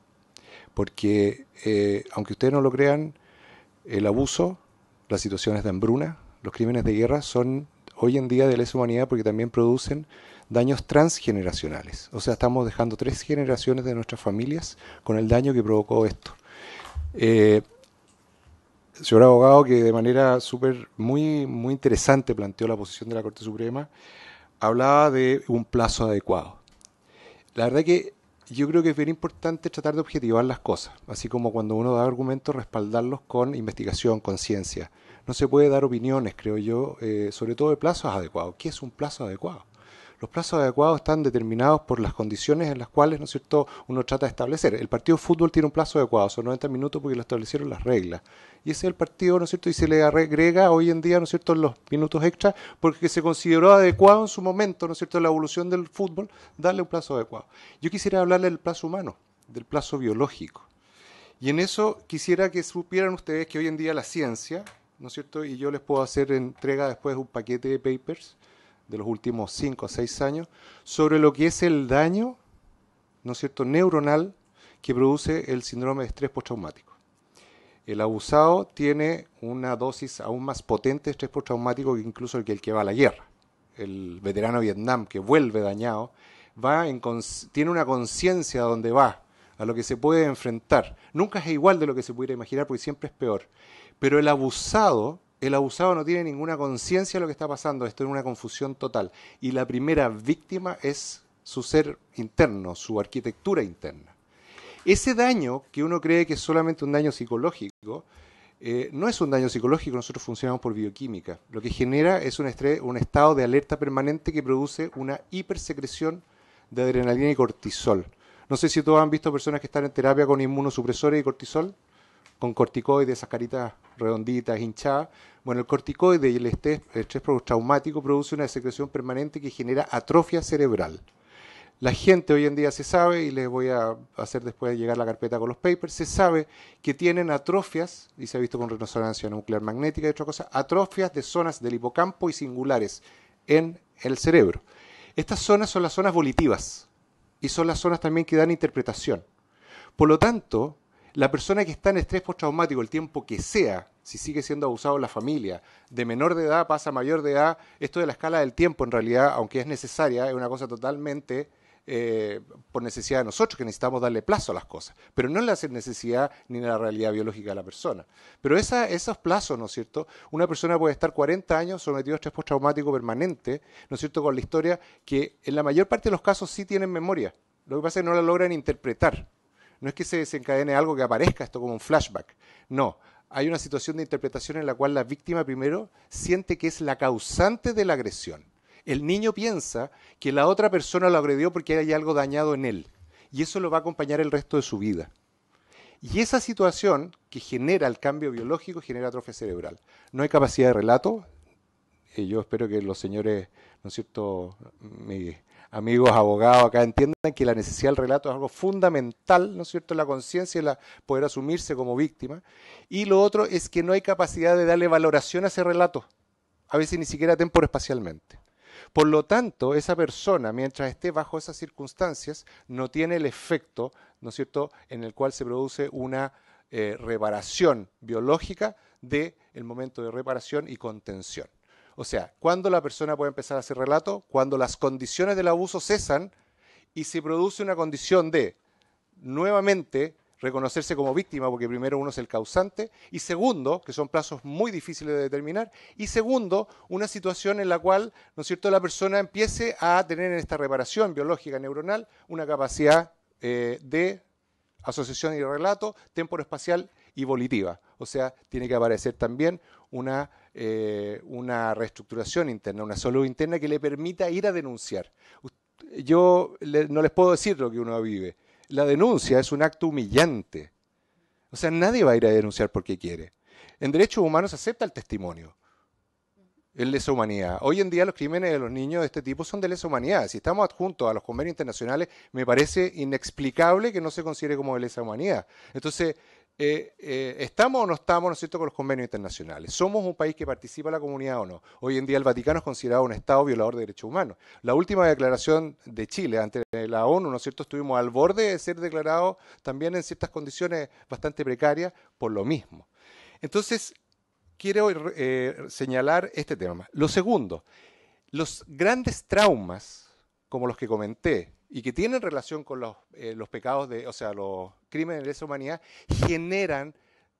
Porque, eh, aunque ustedes no lo crean, el abuso, las situaciones de hambruna, los crímenes de guerra son hoy en día de lesa humanidad porque también producen daños transgeneracionales. O sea, estamos dejando tres generaciones de nuestras familias con el daño que provocó esto. El eh, señor abogado, que de manera súper muy, muy interesante planteó la posición de la Corte Suprema, hablaba de un plazo adecuado. La verdad que yo creo que es bien importante tratar de objetivar las cosas, así como cuando uno da argumentos, respaldarlos con investigación, con ciencia. No se puede dar opiniones, creo yo, eh, sobre todo de plazos adecuados. ¿Qué es un plazo adecuado? los plazos adecuados están determinados por las condiciones en las cuales, ¿no es cierto?, uno trata de establecer. El partido de fútbol tiene un plazo adecuado, son 90 minutos porque lo establecieron las reglas. Y ese es el partido, ¿no es cierto?, y se le agrega hoy en día, ¿no es cierto?, los minutos extra porque se consideró adecuado en su momento, ¿no es cierto?, la evolución del fútbol, darle un plazo adecuado. Yo quisiera hablarle del plazo humano, del plazo biológico. Y en eso quisiera que supieran ustedes que hoy en día la ciencia, ¿no es cierto? Y yo les puedo hacer entrega después de un paquete de papers de los últimos 5 o 6 años sobre lo que es el daño, ¿no es cierto?, neuronal que produce el síndrome de estrés postraumático. El abusado tiene una dosis aún más potente de estrés postraumático que incluso el que, que va a la guerra. El veterano de Vietnam que vuelve dañado va tiene una conciencia dónde va, a lo que se puede enfrentar. Nunca es igual de lo que se pudiera imaginar porque siempre es peor. Pero el abusado el abusado no tiene ninguna conciencia de lo que está pasando, esto es una confusión total. Y la primera víctima es su ser interno, su arquitectura interna. Ese daño, que uno cree que es solamente un daño psicológico, eh, no es un daño psicológico, nosotros funcionamos por bioquímica. Lo que genera es un, estrés, un estado de alerta permanente que produce una hipersecreción de adrenalina y cortisol. No sé si todos han visto personas que están en terapia con inmunosupresores y cortisol con corticoides, esas caritas redonditas, hinchadas. Bueno, el corticoide y el estrés, traumático produce una secreción permanente que genera atrofia cerebral. La gente hoy en día se sabe, y les voy a hacer después de llegar la carpeta con los papers, se sabe que tienen atrofias, y se ha visto con resonancia nuclear magnética y otra cosa, atrofias de zonas del hipocampo y singulares en el cerebro. Estas zonas son las zonas volitivas y son las zonas también que dan interpretación. Por lo tanto, la persona que está en estrés postraumático, el tiempo que sea, si sigue siendo abusado en la familia, de menor de edad pasa a mayor de edad, esto de la escala del tiempo en realidad, aunque es necesaria, es una cosa totalmente eh, por necesidad de nosotros, que necesitamos darle plazo a las cosas, pero no en la necesidad ni en la realidad biológica de la persona. Pero esa, esos plazos, ¿no es cierto? Una persona puede estar 40 años sometido a estrés postraumático permanente, ¿no es cierto?, con la historia que en la mayor parte de los casos sí tienen memoria. Lo que pasa es que no la logran interpretar no es que se desencadene algo que aparezca esto como un flashback, no. Hay una situación de interpretación en la cual la víctima primero siente que es la causante de la agresión. El niño piensa que la otra persona lo agredió porque hay algo dañado en él y eso lo va a acompañar el resto de su vida. Y esa situación que genera el cambio biológico genera atrofia cerebral. No hay capacidad de relato. Eh, yo espero que los señores, ¿no es cierto?, me amigos abogados acá entiendan que la necesidad del relato es algo fundamental, ¿no es cierto?, la conciencia y la poder asumirse como víctima. Y lo otro es que no hay capacidad de darle valoración a ese relato, a veces ni siquiera temporoespacialmente. Por lo tanto, esa persona, mientras esté bajo esas circunstancias, no tiene el efecto, ¿no es cierto?, en el cual se produce una eh, reparación biológica del el momento de reparación y contención. O sea, cuando la persona puede empezar a hacer relato, cuando las condiciones del abuso cesan y se produce una condición de, nuevamente, reconocerse como víctima, porque primero uno es el causante, y segundo, que son plazos muy difíciles de determinar, y segundo, una situación en la cual, ¿no es cierto?, la persona empiece a tener en esta reparación biológica neuronal una capacidad eh, de asociación y relato, espacial y volitiva. O sea, tiene que aparecer también una eh, una reestructuración interna, una salud interna que le permita ir a denunciar. Yo no les puedo decir lo que uno vive. La denuncia es un acto humillante. O sea, nadie va a ir a denunciar porque quiere. En derechos humanos se acepta el testimonio. en lesa humanidad. Hoy en día los crímenes de los niños de este tipo son de lesa humanidad. Si estamos adjuntos a los convenios internacionales, me parece inexplicable que no se considere como de lesa humanidad. Entonces, eh, eh, ¿estamos o no estamos ¿no cierto? con los convenios internacionales? ¿Somos un país que participa en la comunidad o no? Hoy en día el Vaticano es considerado un Estado violador de derechos humanos. La última declaración de Chile ante la ONU, ¿no es cierto?, estuvimos al borde de ser declarados también en ciertas condiciones bastante precarias por lo mismo. Entonces, quiero eh, señalar este tema. Lo segundo, los grandes traumas, como los que comenté, y que tienen relación con eh, los, pecados, de, o sea, los crímenes de lesa humanidad, generan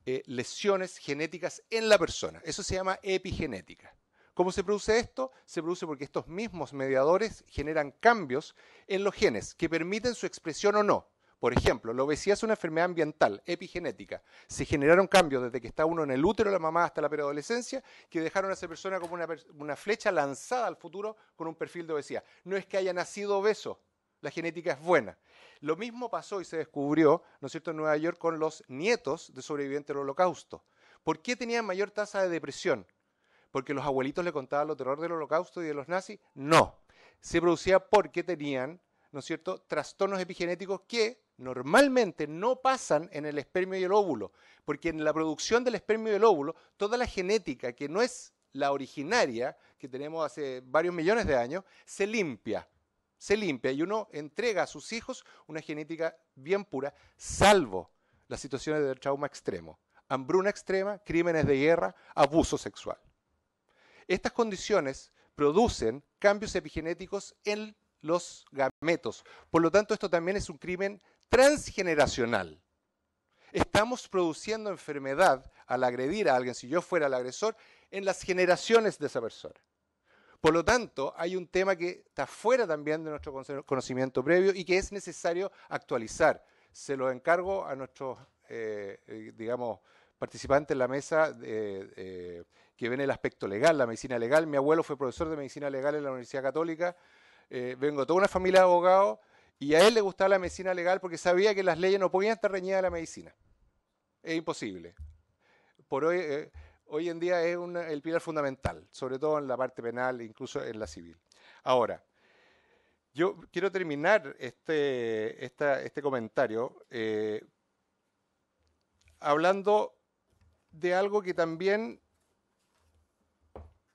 eh, lesiones genéticas en la persona. Eso se llama epigenética. ¿Cómo se produce esto? Se produce porque estos mismos mediadores generan cambios en los genes que permiten su expresión o no. Por ejemplo, la obesidad es una enfermedad ambiental, epigenética. Se generaron cambios desde que está uno en el útero de la mamá hasta la preadolescencia que dejaron a esa persona como una, una flecha lanzada al futuro con un perfil de obesidad. No es que haya nacido obeso, la genética es buena. Lo mismo pasó y se descubrió, ¿no es cierto?, en Nueva York con los nietos de sobrevivientes del holocausto. ¿Por qué tenían mayor tasa de depresión? ¿Porque los abuelitos le contaban lo terror del holocausto y de los nazis? No. Se producía porque tenían, ¿no es cierto?, trastornos epigenéticos que normalmente no pasan en el espermio y el óvulo, porque en la producción del espermio y el óvulo, toda la genética que no es la originaria, que tenemos hace varios millones de años, se limpia se limpia y uno entrega a sus hijos una genética bien pura, salvo las situaciones de trauma extremo, hambruna extrema, crímenes de guerra, abuso sexual. Estas condiciones producen cambios epigenéticos en los gametos. Por lo tanto, esto también es un crimen transgeneracional. Estamos produciendo enfermedad al agredir a alguien, si yo fuera el agresor, en las generaciones de esa persona. Por lo tanto, hay un tema que está fuera también de nuestro conocimiento previo y que es necesario actualizar. Se lo encargo a nuestros, eh, eh, digamos, participantes en la mesa eh, que ven el aspecto legal, la medicina legal. Mi abuelo fue profesor de medicina legal en la Universidad Católica. vengo de toda una familia de abogados y a él le gustaba la medicina legal porque sabía que las leyes no podían estar reñidas a la medicina. Es imposible. Por hoy, hoy en día es el pilar fundamental, sobre todo en la parte penal, incluso en la civil. Ahora, yo quiero terminar este, este comentario eh, hablando de algo que también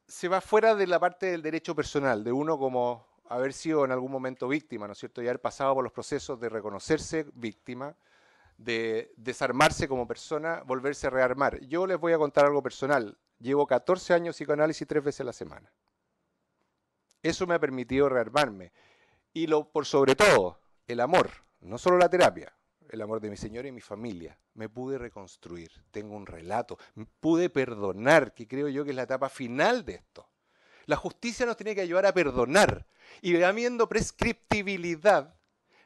se va fuera de la parte del derecho personal, de uno como haber sido en algún momento víctima, ¿no es cierto? Y haber pasado por los procesos de reconocerse víctima, de desarmarse como persona, volverse a rearmar. Yo les voy a contar algo personal. Llevo 14 años psicoanálisis tres veces a la semana. Eso me ha permitido rearmarme. Y lo, por sobre todo, el amor, no solo la terapia, el amor de mi señora y mi familia. Me pude reconstruir, tengo un relato, pude perdonar, que creo yo que es la etapa final de esto. La justicia nos tiene que ayudar a perdonar. Y habiendo prescriptibilidad,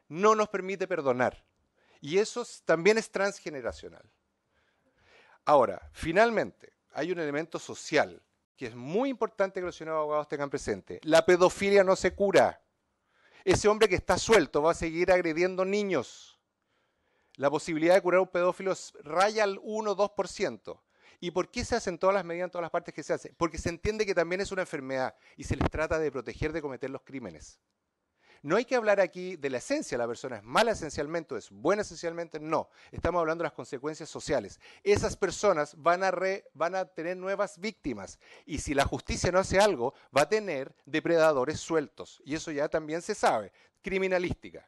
no nos permite perdonar. Y eso también es transgeneracional. Ahora, finalmente, hay un elemento social que es muy importante que los señores abogados tengan presente. La pedofilia no se cura. Ese hombre que está suelto va a seguir agrediendo niños. La posibilidad de curar a un pedófilo raya al 1 2%. ¿Y por qué se hacen todas las medidas en todas las partes que se hacen? Porque se entiende que también es una enfermedad y se les trata de proteger de cometer los crímenes. No hay que hablar aquí de la esencia, la persona es mala esencialmente, o es buena esencialmente, no. Estamos hablando de las consecuencias sociales. Esas personas van a, tener nuevas víctimas y si la justicia no hace algo, va a tener depredadores sueltos. Y eso ya también se sabe, criminalística.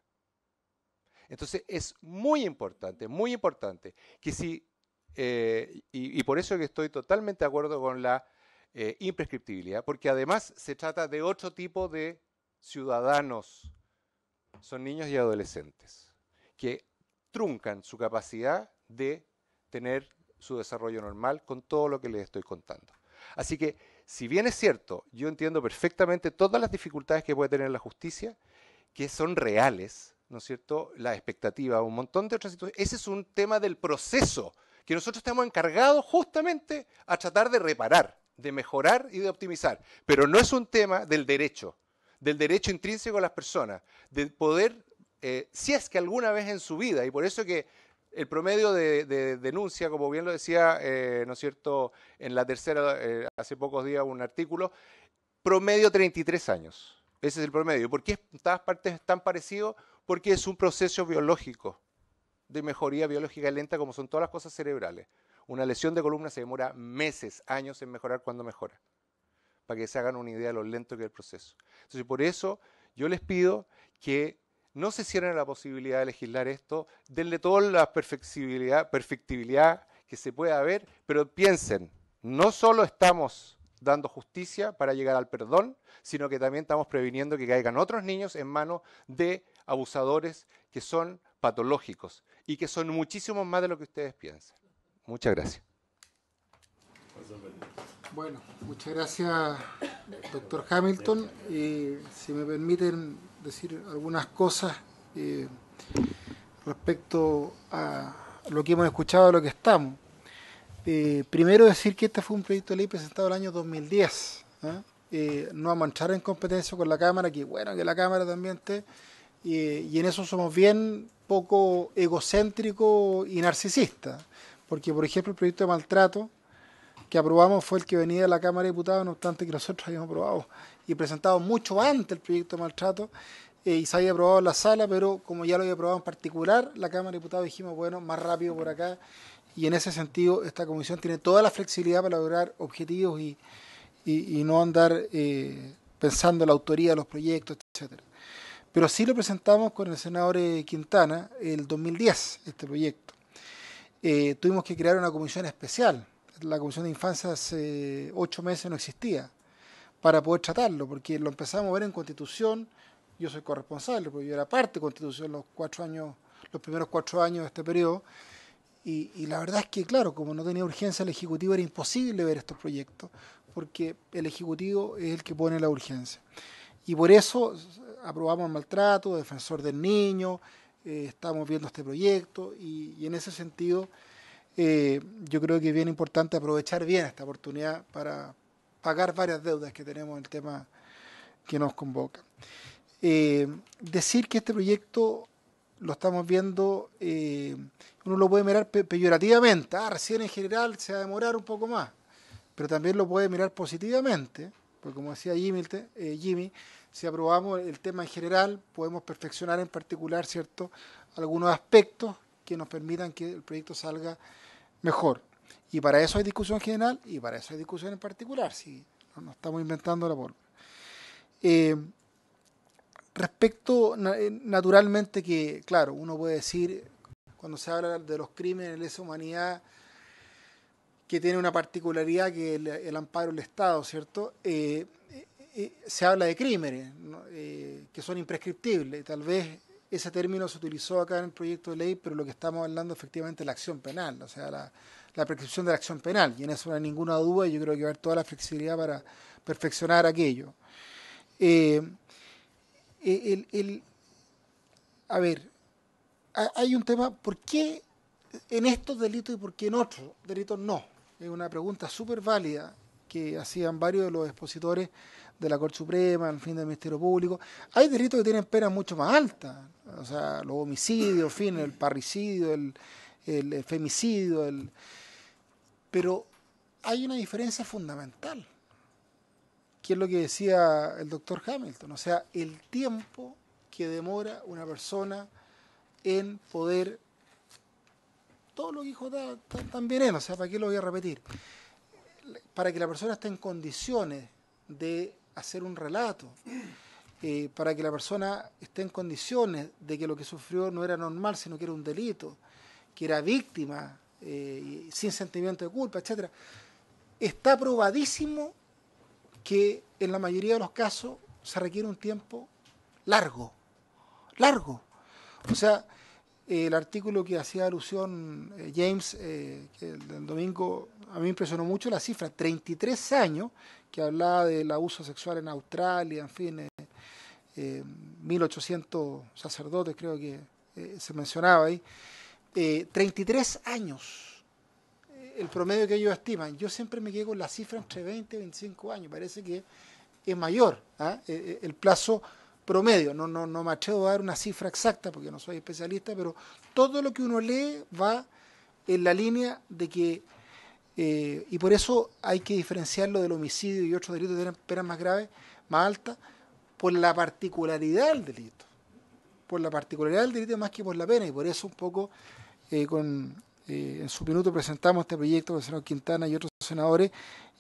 Entonces es muy importante, muy importante que si, eh, y, por eso que estoy totalmente de acuerdo con la eh, imprescriptibilidad, porque además se trata de otro tipo de ciudadanos son niños y adolescentes que truncan su capacidad de tener su desarrollo normal con todo lo que les estoy contando. Así que, si bien es cierto, yo entiendo perfectamente todas las dificultades que puede tener la justicia, que son reales, ¿no es cierto? La expectativa, un montón de otras situaciones. Ese es un tema del proceso que nosotros estamos encargados justamente a tratar de reparar, de mejorar y de optimizar. Pero no es un tema del derecho, del derecho intrínseco a las personas, de poder, eh, si es que alguna vez en su vida, y por eso que el promedio de, denuncia, como bien lo decía, eh, ¿no es cierto?, en la tercera, eh, hace pocos días un artículo, promedio 33 años. Ese es el promedio. ¿Por qué estas partes están parecido? Porque es un proceso biológico, de mejoría biológica lenta, como son todas las cosas cerebrales. Una lesión de columna se demora meses, años en mejorar cuando mejora para que se hagan una idea de lo lento que es el proceso. Entonces, por eso yo les pido que no se cierren la posibilidad de legislar esto, denle toda la perfectibilidad, que se pueda haber, pero piensen, no solo estamos dando justicia para llegar al perdón, sino que también estamos previniendo que caigan otros niños en manos de abusadores que son patológicos y que son muchísimos más de lo que ustedes piensan. Muchas gracias. Bueno, muchas gracias, doctor Hamilton. y si me permiten decir algunas cosas eh, respecto a lo que hemos escuchado, a lo que estamos. Eh, primero decir que este fue un proyecto de ley presentado el año 2010. ¿ah? Eh, no a manchar en competencia con la Cámara, que bueno que la Cámara también esté, y en eso somos bien poco egocéntricos y narcisistas, porque por ejemplo el proyecto de maltrato que aprobamos fue el que venía de la Cámara de Diputados, no obstante que nosotros habíamos aprobado y presentado mucho antes el proyecto de maltrato eh, y se había aprobado en la sala, pero como ya lo había aprobado en particular, la Cámara de Diputados dijimos, bueno, más rápido por acá y en ese sentido esta comisión tiene toda la flexibilidad para lograr objetivos y, no andar pensando eh, pensando la autoría de los proyectos, etcétera. Pero sí lo presentamos con el senador Quintana eh, Quintana el 2010, este proyecto. tuvimos que crear una comisión especial la Comisión de Infancia hace ocho meses no existía para poder tratarlo, porque lo empezamos a ver en Constitución, yo soy corresponsable, porque yo era parte de Constitución los cuatro años, los primeros cuatro años de este periodo, y, la verdad es que, claro, como no tenía urgencia el Ejecutivo, era imposible ver estos proyectos, porque el Ejecutivo es el que pone la urgencia. Y por eso aprobamos el maltrato, defensor del niño, eh, estamos viendo este proyecto, y en ese sentido eh, yo creo que es bien importante aprovechar bien esta oportunidad para pagar varias deudas que tenemos en el tema que nos convoca. Eh, decir que este proyecto lo estamos viendo, eh, uno lo puede mirar peyorativamente, ah, recién en general se va a demorar un poco más, pero también lo puede mirar positivamente, porque como decía Jimmy, Jimmy si aprobamos el tema en general, podemos perfeccionar en particular, ¿cierto?, algunos aspectos que nos permitan que el proyecto salga mejor. Y para eso hay discusión general y para eso hay discusión en particular, si no, estamos inventando la pólvora. Eh, respecto, eh, naturalmente que, claro, uno puede decir, cuando se habla de los crímenes de lesa humanidad, que tiene una particularidad que el, el amparo del Estado, ¿cierto? Eh, se habla de crímenes que son imprescriptibles. Tal vez ese término se utilizó acá en el proyecto de ley, pero lo que estamos hablando efectivamente es la acción penal, o sea, la, prescripción de la acción penal. Y en eso no hay ninguna duda y yo creo que va a haber toda la flexibilidad para perfeccionar aquello. Eh, a ver, hay un tema, ¿por qué en estos delitos y por qué en otros delitos no? Es una pregunta súper válida que hacían varios de los expositores de la Corte Suprema, en fin del Ministerio Público. Hay delitos que tienen penas mucho más altas, o sea, los homicidios, el parricidio, el, femicidio, pero hay una diferencia fundamental, que es lo que decía el doctor Hamilton, o sea, el tiempo que demora una persona en poder todo lo que dijo también él, o sea, ¿para qué lo voy a repetir? Para que la persona esté en condiciones de hacer un relato, eh, para que la persona esté en condiciones de que lo que sufrió no era normal, sino que era un delito, que era víctima, eh, sin sentimiento de culpa, etcétera. Está probadísimo que en la mayoría de los casos se requiere un tiempo largo, largo. O sea, el artículo que hacía alusión eh, James eh, el, domingo, a mí me impresionó mucho la cifra, 33 años, que hablaba del abuso sexual en Australia, en fin, 1800 eh, sacerdotes creo que se mencionaba ahí, 33 años, el promedio que ellos estiman. Yo siempre me quedo con la cifra entre 20 y 25 años, parece que es mayor ¿ah? el plazo promedio, no, no, no me atrevo a dar una cifra exacta porque no soy especialista, pero todo lo que uno lee va en la línea de que, eh, y por eso hay que diferenciarlo del homicidio y otros delitos de penas más graves, más alta, por la particularidad del delito, por la particularidad del delito más que por la pena, y por eso un poco eh, con eh, en su minuto presentamos este proyecto el senador Quintana y otros senadores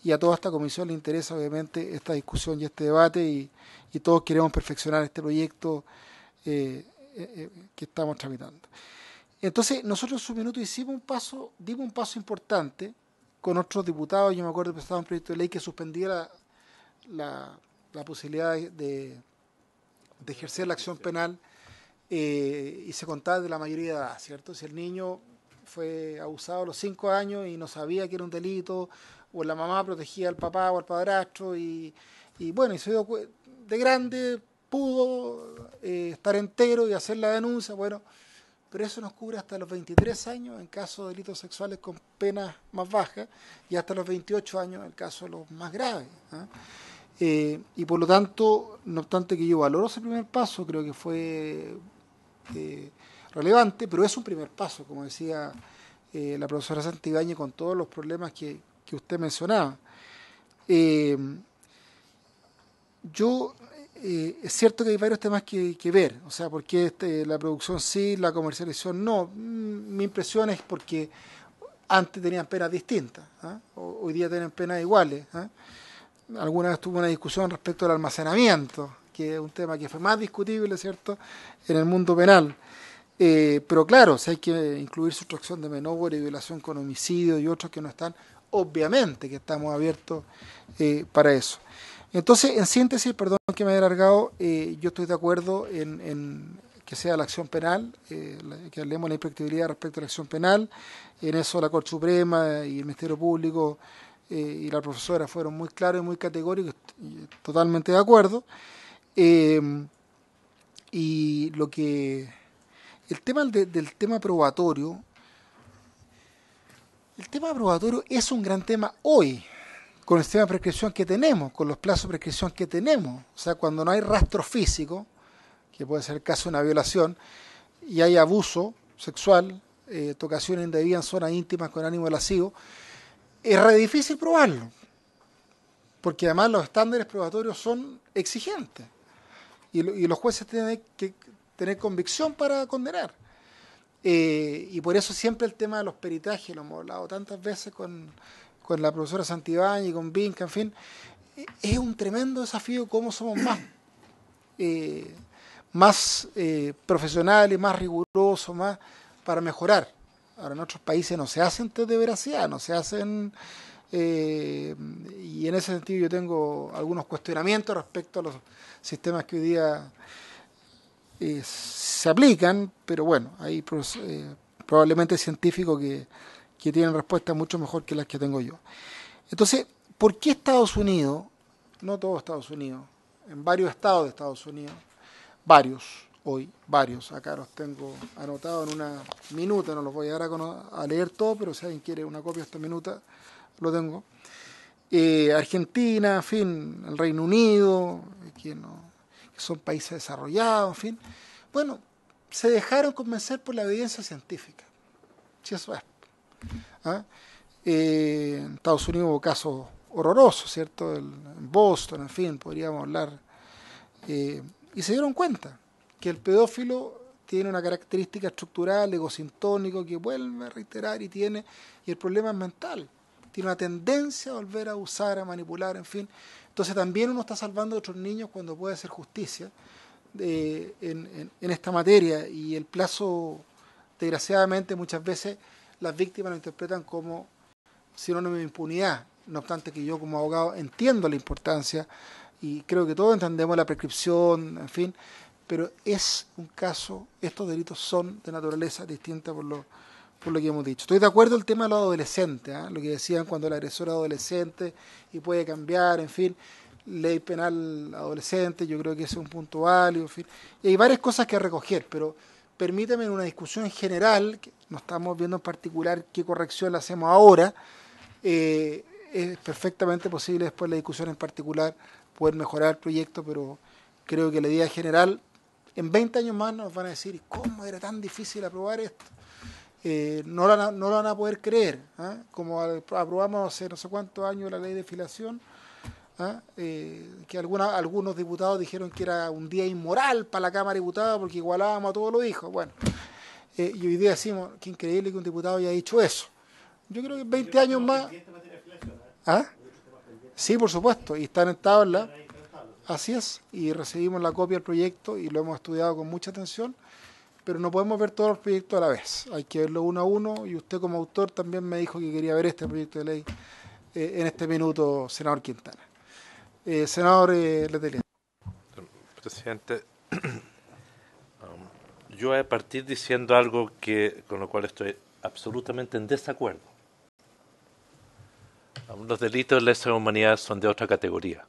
y a toda esta comisión le interesa obviamente esta discusión y este debate y, todos queremos perfeccionar este proyecto eh, eh, que estamos tramitando. Entonces, nosotros en su minuto hicimos un paso, dimos un paso importante con otros diputados, yo me acuerdo que estaba un proyecto de ley que suspendiera la, posibilidad de, ejercer la acción penal y se contaba de la mayoría de edad, ¿cierto? Si el niño fue abusado a los cinco años y no sabía que era un delito, o la mamá protegía al papá o al padrastro, y, bueno, y de grande pudo eh, estar entero y hacer la denuncia, bueno, pero eso nos cubre hasta los 23 años en caso de delitos sexuales con penas más bajas y hasta los 28 años en el caso de los más graves. ¿ah? Eh, y por lo tanto, no obstante que yo valoro ese primer paso, creo que fue eh, relevante, pero es un primer paso, como decía eh, la profesora Santibáñez, con todos los problemas que, usted mencionaba. Eh, yo, eh, es cierto que hay varios temas que, ver, o sea, porque este, la producción sí, la comercialización no. Mm, mi impresión es porque antes tenían penas distintas, ¿ah? hoy día tienen penas iguales. ¿ah? Alguna vez tuvo una discusión respecto al almacenamiento, que es un tema que fue más discutible, ¿cierto?, en el mundo penal. Eh, pero claro, si hay que incluir sustracción de y violación con homicidio y otros que no están, obviamente que estamos abiertos eh, para eso. Entonces, en síntesis, perdón que me haya alargado, eh, yo estoy de acuerdo en, que sea la acción penal, que hablemos de la expectabilidad respecto a la acción penal. En eso la Corte Suprema y el Ministerio Público y la profesora fueron muy claros y muy categóricos, totalmente de acuerdo. y lo que el tema del tema probatorio, el tema probatorio es un gran tema hoy, con el sistema de prescripción que tenemos, con los plazos de prescripción que tenemos. O sea, cuando no hay rastro físico, que puede ser el caso de una violación, y hay abuso sexual, eh, tocación indebida en zonas íntimas con ánimo lascivo, es re difícil probarlo, porque además los estándares probatorios son exigentes y los jueces tienen que, tener convicción para condenar. Eh, y por eso siempre el tema de los peritajes, lo hemos hablado tantas veces con, la profesora Santibáñez, y con Vinca, en fin, eh, es un tremendo desafío cómo somos más, eh, más profesionales, más rigurosos, más para mejorar. Ahora en otros países no se hacen test de veracidad, no se hacen... y en ese sentido yo tengo algunos cuestionamientos respecto a los sistemas que hoy día eh, se aplican, pero bueno, hay eh, probablemente científicos que, que tienen respuestas mucho mejor que las que tengo yo. Entonces, ¿por qué Estados Unidos, no todo Estados Unidos, en varios estados de Estados Unidos, varios hoy, varios, acá los tengo anotados en una minuta, no los voy a dar a, leer todo, pero si alguien quiere una copia de esta minuta, lo tengo. Eh, Argentina, en fin, el Reino Unido, aquí no, que son países desarrollados, en fin. Bueno, se dejaron convencer por la evidencia científica. Si eso es. ¿Ah? Eh, en Estados Unidos hubo casos horrorosos, ¿cierto? en Boston, en fin, podríamos hablar. Eh, y se dieron cuenta que el pedófilo tiene una característica estructural, egosintónico, que vuelve a reiterar y tiene, y el problema es mental. Tiene una tendencia a volver a usar, a manipular, en fin. Entonces también uno está salvando a otros niños cuando puede hacer justicia de, eh, en, en, esta materia y el plazo, desgraciadamente, muchas veces las víctimas lo interpretan como sinónimo de impunidad, no obstante que yo como abogado entiendo la importancia y creo que todos entendemos la prescripción, en fin, pero es un caso, estos delitos son de naturaleza distinta por lo por lo que hemos dicho. Estoy de acuerdo el tema de los adolescentes, ¿ah? lo que decían cuando el agresor es adolescente y puede cambiar, en fin, ley penal adolescente, yo creo que ese es un punto válido, en fin. Y hay varias cosas que recoger, pero permítame en una discusión general, que no estamos viendo en particular qué corrección la hacemos ahora, eh, es perfectamente posible después la discusión en particular poder mejorar el proyecto, pero creo que la idea general, en 20 años más nos van a decir, ¿cómo era tan difícil aprobar esto? Eh, no, lo van a, no lo van a poder creer. ¿ah? Como aprobamos hace no sé cuántos años la ley de filación, ¿ah? eh, que alguna, algunos diputados dijeron que era un día inmoral para la Cámara de Diputados porque igualábamos a todos los hijos. Bueno, eh, y hoy día decimos que increíble que un diputado haya dicho eso. Yo creo que 20 años más. ¿Ah? Sí, por supuesto, y están en tabla. Así es, y recibimos la copia del proyecto y lo hemos estudiado con mucha atención pero no podemos ver todos los proyectos a la vez. Hay que verlo uno a uno y usted como autor también me dijo que quería ver este proyecto de ley eh, en este minuto, senador Quintana. Eh, senador eh, Presidente, um, yo voy a partir diciendo algo que con lo cual estoy absolutamente en desacuerdo. Um, los delitos de la humanidad son de otra categoría.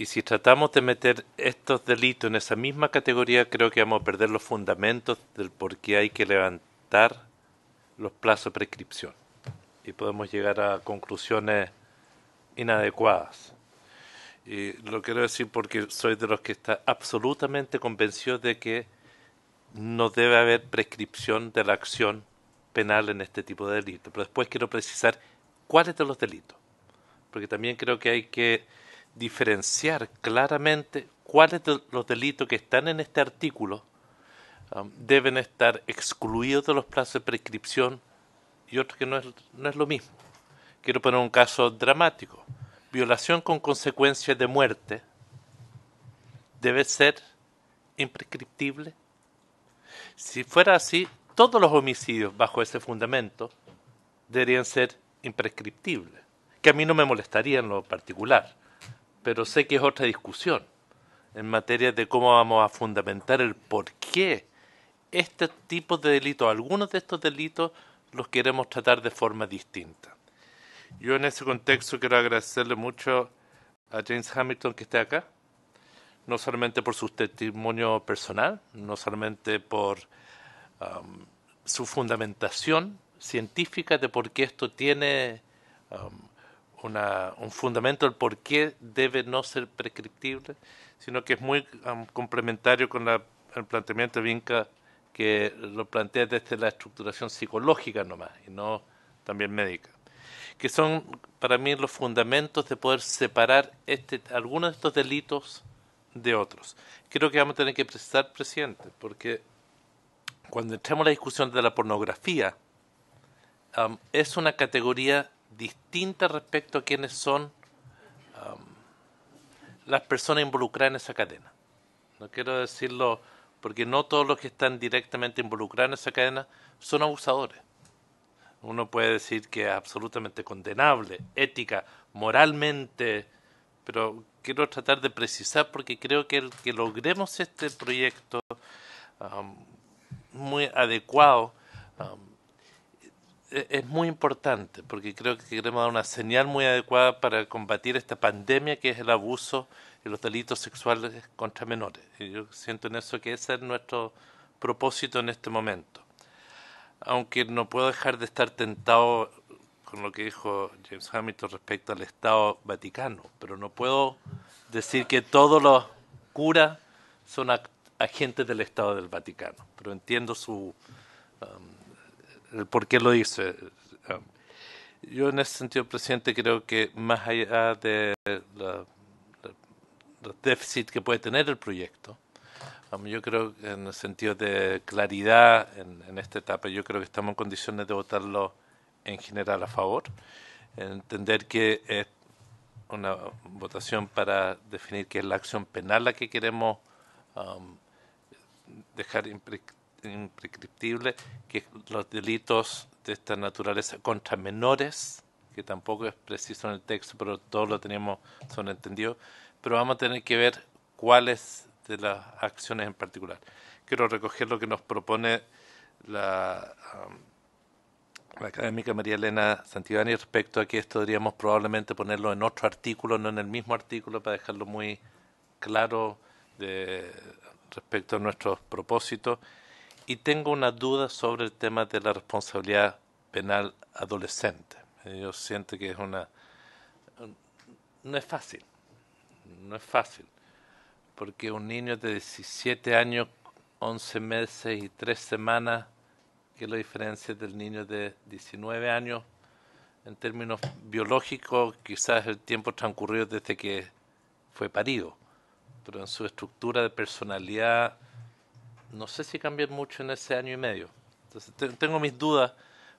Y si tratamos de meter estos delitos en esa misma categoría, creo que vamos a perder los fundamentos del por qué hay que levantar los plazos de prescripción. Y podemos llegar a conclusiones inadecuadas. Y lo quiero decir porque soy de los que está absolutamente convencido de que no debe haber prescripción de la acción penal en este tipo de delitos. Pero después quiero precisar cuáles son los delitos. Porque también creo que hay que diferenciar claramente cuáles de los delitos que están en este artículo um, deben estar excluidos de los plazos de prescripción y otros que no es, no es lo mismo. Quiero poner un caso dramático. Violación con consecuencia de muerte debe ser imprescriptible. Si fuera así, todos los homicidios bajo ese fundamento deberían ser imprescriptibles, que a mí no me molestaría en lo particular pero sé que es otra discusión en materia de cómo vamos a fundamentar el por qué este tipo de delitos, algunos de estos delitos, los queremos tratar de forma distinta. Yo en ese contexto quiero agradecerle mucho a James Hamilton que esté acá, no solamente por su testimonio personal, no solamente por um, su fundamentación científica de por qué esto tiene um, una, un fundamento del por qué debe no ser prescriptible, sino que es muy um, complementario con el planteamiento de Vinca que lo plantea desde la estructuración psicológica nomás y no también médica, que son para mí los fundamentos de poder separar este, algunos de estos delitos de otros. Creo que vamos a tener que estar presentes, porque cuando entramos en la discusión de la pornografía, um, es una categoría distinta respecto a quiénes son um, las personas involucradas en esa cadena. No quiero decirlo porque no todos los que están directamente involucrados en esa cadena son abusadores. Uno puede decir que es absolutamente condenable, ética, moralmente, pero quiero tratar de precisar porque creo que el que logremos este proyecto um, muy adecuado um, e-, es muy importante porque creo que queremos dar una señal muy adecuada para combatir esta pandemia que es el abuso y los delitos sexuales contra menores. Y yo siento en eso que ese es nuestro propósito en este momento. Aunque no puedo dejar de estar tentado con lo que dijo James Hamilton respecto al Estado Vaticano, pero no puedo decir que todos los curas son agentes del Estado del Vaticano, pero entiendo su... Um, por qué lo hice. Um, yo en ese sentido, presidente, creo que más allá de la, los que puede tener el proyecto, um, yo creo que en el sentido de claridad en, esta etapa, yo creo que estamos en condiciones de votarlo en general a favor. Entender que es una votación para definir que es la acción penal la que queremos um, dejar dejar imprescriptible que los delitos de esta naturaleza contra menores, que tampoco es preciso en el texto, pero todos lo tenemos son entendidos, pero vamos a tener que ver cuáles de las acciones en particular. Quiero recoger lo que nos propone la, um, la académica María Elena Santibani respecto a que esto deberíamos probablemente ponerlo en otro artículo, no en el mismo artículo, para dejarlo muy claro de, respecto a nuestros propósitos y tengo una duda sobre el tema de la responsabilidad penal adolescente. Yo siento que es una... No es fácil, no es fácil, porque un niño de 17 años, 11 meses y 3 semanas, que es la diferencia del niño de 19 años, en términos biológicos, quizás el tiempo transcurrido desde que fue parido, pero en su estructura de personalidad, no sé si cambian mucho en ese año y medio. Entonces, tengo mis dudas,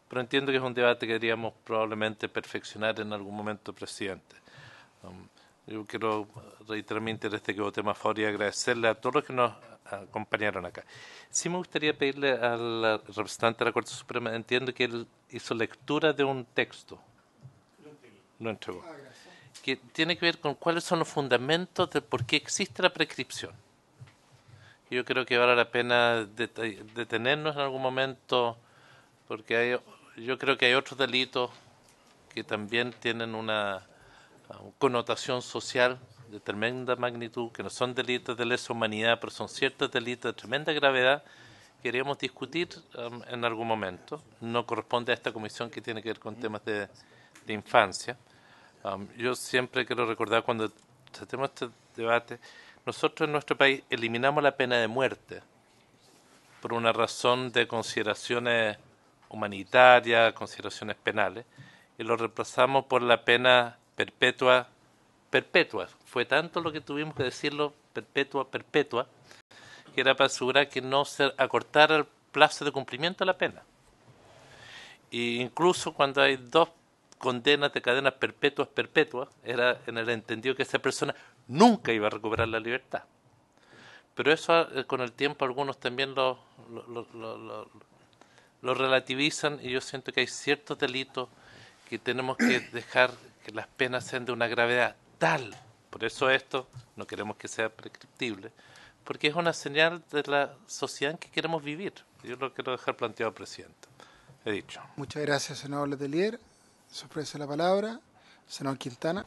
pero entiendo que es un debate que deberíamos probablemente perfeccionar en algún momento, presidente. Um, yo quiero reiterar mi interés de que voté más favor y agradecerle a todos los que nos acompañaron acá. Sí me gustaría pedirle al representante de la Corte Suprema, entiendo que él hizo lectura de un texto. Lo entregó. Ah, que tiene que ver con cuáles son los fundamentos de por qué existe la prescripción. Yo creo que vale la pena detenernos en algún momento porque hay, yo creo que hay otros delitos que también tienen una, connotación social de tremenda magnitud, que no son delitos de lesa humanidad, pero son ciertos delitos de tremenda gravedad queríamos discutir um, en algún momento. No corresponde a esta comisión que tiene que ver con temas de, infancia. Um, yo siempre quiero recordar cuando tratemos este debate nosotros en nuestro país eliminamos la pena de muerte por una razón de consideraciones humanitarias, consideraciones penales, y lo reemplazamos por la pena perpetua, perpetua. Fue tanto lo que tuvimos que decirlo, perpetua, perpetua, que era para asegurar que no se acortara el plazo de cumplimiento de la pena. E incluso cuando hay dos condenas de cadenas perpetuas, perpetuas, era en el entendido que esa persona nunca iba a recuperar la libertad. Pero eso eh, con el tiempo algunos también lo, lo, lo, relativizan y yo siento que hay ciertos delitos que tenemos que dejar que las penas sean de una gravedad tal. Por eso esto no queremos que sea prescriptible, porque es una señal de la sociedad en que queremos vivir. Yo lo quiero dejar planteado, presidente. He dicho. Muchas gracias, senador Letelier. Se la palabra. Senador Quintana.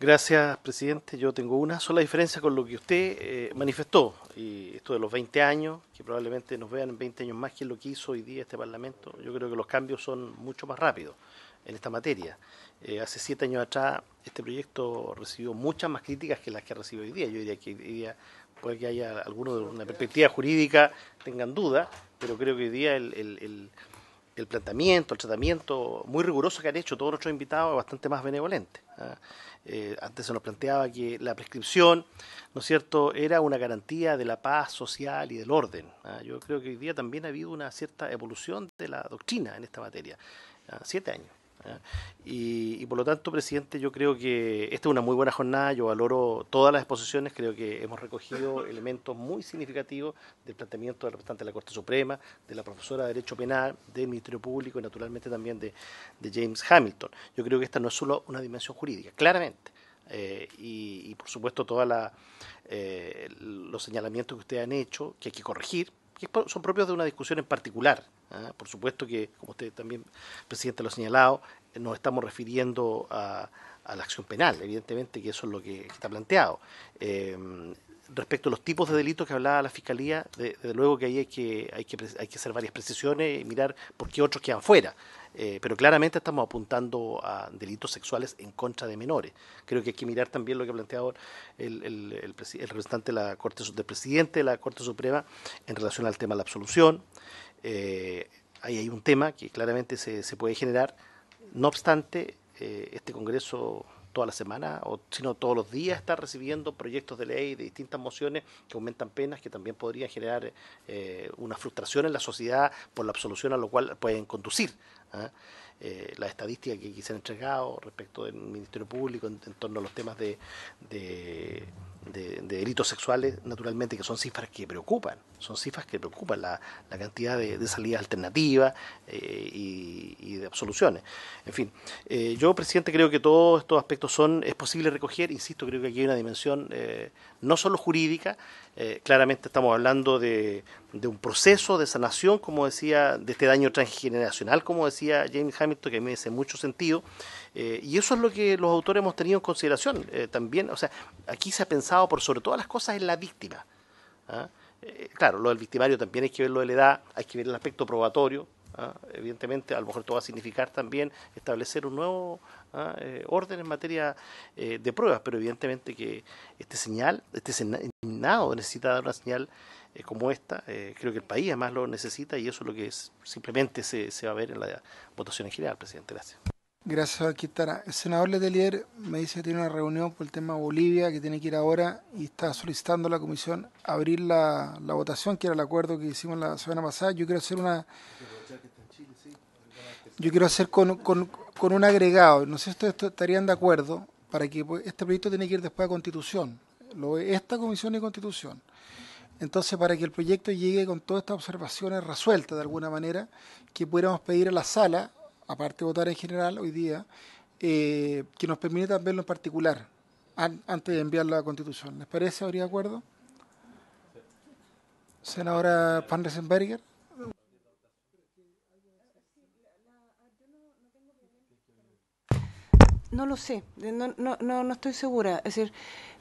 Gracias, presidente. Yo tengo una sola diferencia con lo que usted eh, manifestó, y esto de los 20 años, que probablemente nos vean en 20 años más que lo que hizo hoy día este Parlamento. Yo creo que los cambios son mucho más rápidos en esta materia. Eh, hace siete años atrás este proyecto recibió muchas más críticas que las que recibe hoy día. Yo diría que hoy día puede que haya algunos de una perspectiva jurídica tengan duda, pero creo que hoy día el, el, planteamiento, el tratamiento muy riguroso que han hecho todos nuestros invitados es bastante más benevolente. ¿ah? Eh, antes se nos planteaba que la prescripción, ¿no es cierto?, era una garantía de la paz social y del orden. ¿ah? Yo creo que hoy día también ha habido una cierta evolución de la doctrina en esta materia. ¿ah? Siete años. Y, por lo tanto, presidente, yo creo que esta es una muy buena jornada, yo valoro todas las exposiciones, creo que hemos recogido elementos muy significativos del planteamiento del representante de la Corte Suprema, de la profesora de Derecho Penal, del Ministerio Público y naturalmente también de, James Hamilton. Yo creo que esta no es solo una dimensión jurídica, claramente. Eh, y, por supuesto todos eh, los señalamientos que ustedes han hecho, que hay que corregir, que son propios de una discusión en particular. ¿ah? Por supuesto que, como usted también, presidente, lo ha señalado, nos estamos refiriendo a, la acción penal, evidentemente que eso es lo que está planteado. Em, respecto a los tipos de delitos que hablaba la fiscalía, desde luego que ahí hay que, hay que hay que hacer varias precisiones y mirar por qué otros quedan fuera. Eh, pero claramente estamos apuntando a delitos sexuales en contra de menores. Creo que hay que mirar también lo que ha planteado el, representante la Corte, del presidente de la Corte Suprema en relación al tema de la absolución. Eh, ahí hay un tema que claramente se, se puede generar. No obstante, eh, este Congreso toda la semana, o sino todos los días, está recibiendo proyectos de ley de distintas mociones que aumentan penas, que también podrían generar eh, una frustración en la sociedad por la absolución a lo cual pueden conducir ¿ah? Eh, la estadística las estadísticas que, se han entregado respecto del Ministerio Público en, torno a los temas de de, delitos sexuales, naturalmente, que son cifras que preocupan, son cifras que preocupan la, la cantidad de, de, salidas alternativas eh, y, de absoluciones. En fin, eh, yo, presidente, creo que todos estos aspectos son, es posible recoger, insisto, creo que aquí hay una dimensión eh, no solo jurídica, claramente estamos hablando de, de, un proceso de sanación, como decía, de este daño transgeneracional, como decía James Hamilton, que a mí me hace mucho sentido, eh, y eso es lo que los autores hemos tenido en consideración eh, también. O sea, aquí se ha pensado por sobre todas las cosas en la víctima. ¿ah? Eh, claro, lo del victimario también hay que lo de la edad, hay que ver el aspecto probatorio. ¿ah? Evidentemente, a lo mejor esto va a significar también establecer un nuevo ¿ah? orden en materia de pruebas, pero evidentemente que este señal, este senado necesita dar una señal como esta. creo que el país además lo necesita y eso es lo que simplemente se, se va a ver en la votación en general, presidente. Gracias. Gracias, estará. El senador Letelier me dice que tiene una reunión por el tema Bolivia, que tiene que ir ahora, y está solicitando a la comisión abrir la, votación, que era el acuerdo que hicimos la semana pasada. Yo quiero hacer una... Yo quiero hacer con, un agregado, no sé si ustedes estarían de acuerdo, para que pues, este proyecto tiene que ir después a Constitución, lo, esta comisión y Constitución. Entonces, para que el proyecto llegue con todas estas observaciones resueltas de alguna manera, que pudiéramos pedir a la sala aparte de votar en general hoy día, eh, que nos permita verlo en particular antes de enviarlo a la Constitución. ¿Les parece? ¿Habría acuerdo? Senadora Van Resenberger. No lo sé, eh, no, no, estoy segura. Es decir,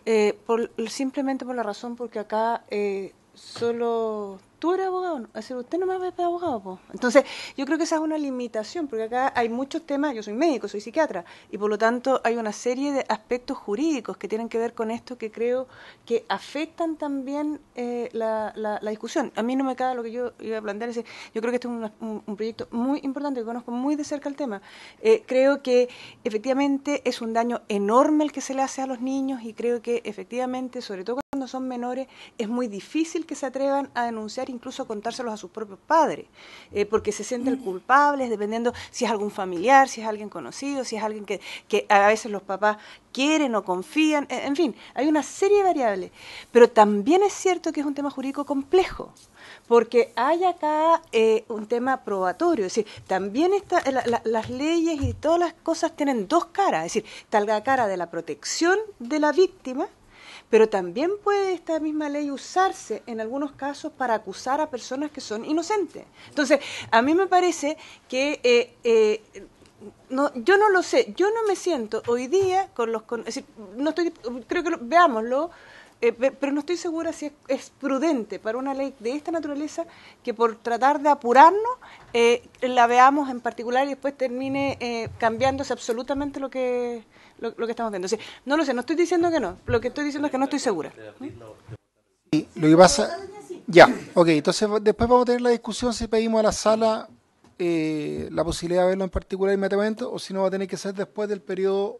eh, por, simplemente por la razón porque acá eh, solo tú eres abogado, es decir, usted no me va abogado, Entonces, yo creo que esa es una limitación, porque acá hay muchos temas, yo soy médico, soy psiquiatra, y por lo tanto hay una serie de aspectos jurídicos que tienen que ver con esto que creo que afectan también eh, la, discusión. A mí no me cabe lo que yo iba a plantear, es yo creo que este es un, proyecto muy importante, que conozco muy de cerca el tema. Eh, creo que efectivamente es un daño enorme el que se le hace a los niños y creo que efectivamente, sobre todo cuando cuando son menores, es muy difícil que se atrevan a denunciar, incluso contárselos a sus propios padres, eh, porque se sienten culpables, dependiendo si es algún familiar, si es alguien conocido, si es alguien que, a veces los papás quieren o confían, e-, en fin, hay una serie de variables. Pero también es cierto que es un tema jurídico complejo, porque hay acá eh, un tema probatorio, es decir, también está, eh, las leyes y todas las cosas tienen dos caras, es decir, tal la cara de la protección de la víctima, pero también puede esta misma ley usarse en algunos casos para acusar a personas que son inocentes. Entonces, a mí me parece que... Eh, eh, no, yo no lo sé, yo no me siento hoy día con los... es decir, no creo que veámoslo eh, pero no estoy segura si es, prudente para una ley de esta naturaleza que por tratar de apurarnos eh, la veamos en particular y después termine eh, cambiándose absolutamente lo que, lo, que estamos viendo. no lo sé, no estoy diciendo que no, lo que estoy diciendo es que no estoy segura. Sí, lo que pasa... Ya, ok, entonces después vamos a tener la discusión si pedimos a la sala la posibilidad de verlo en particular inmediatamente o si no va a tener que ser después del periodo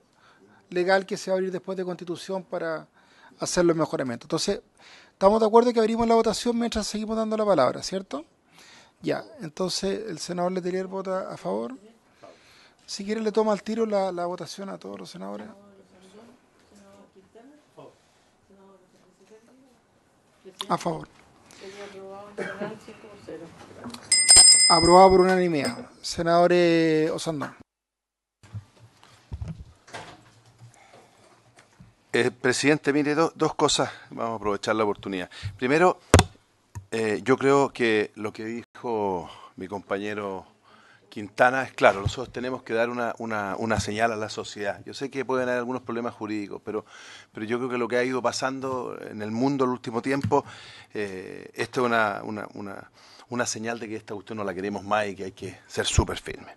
legal que se va a abrir después de constitución para hacer los mejoramientos. Entonces, estamos de acuerdo que abrimos la votación mientras seguimos dando la palabra, ¿cierto? Ya, entonces el senador Letelier vota a favor. Si quiere le toma el tiro la, la votación a todos los senadores. A favor. Aprobado por unanimidad. Senadores Osandón. Eh, presidente, mire, dos cosas, vamos a aprovechar la oportunidad. Primero, eh, yo creo que lo que dijo mi compañero Quintana es claro, nosotros tenemos que dar una, señal a la sociedad. Yo sé que pueden haber algunos problemas jurídicos, pero, pero yo creo que lo que ha ido pasando en el mundo el último tiempo, eh, esto es una, una señal de que esta cuestión no la queremos más y que hay que ser súper firme.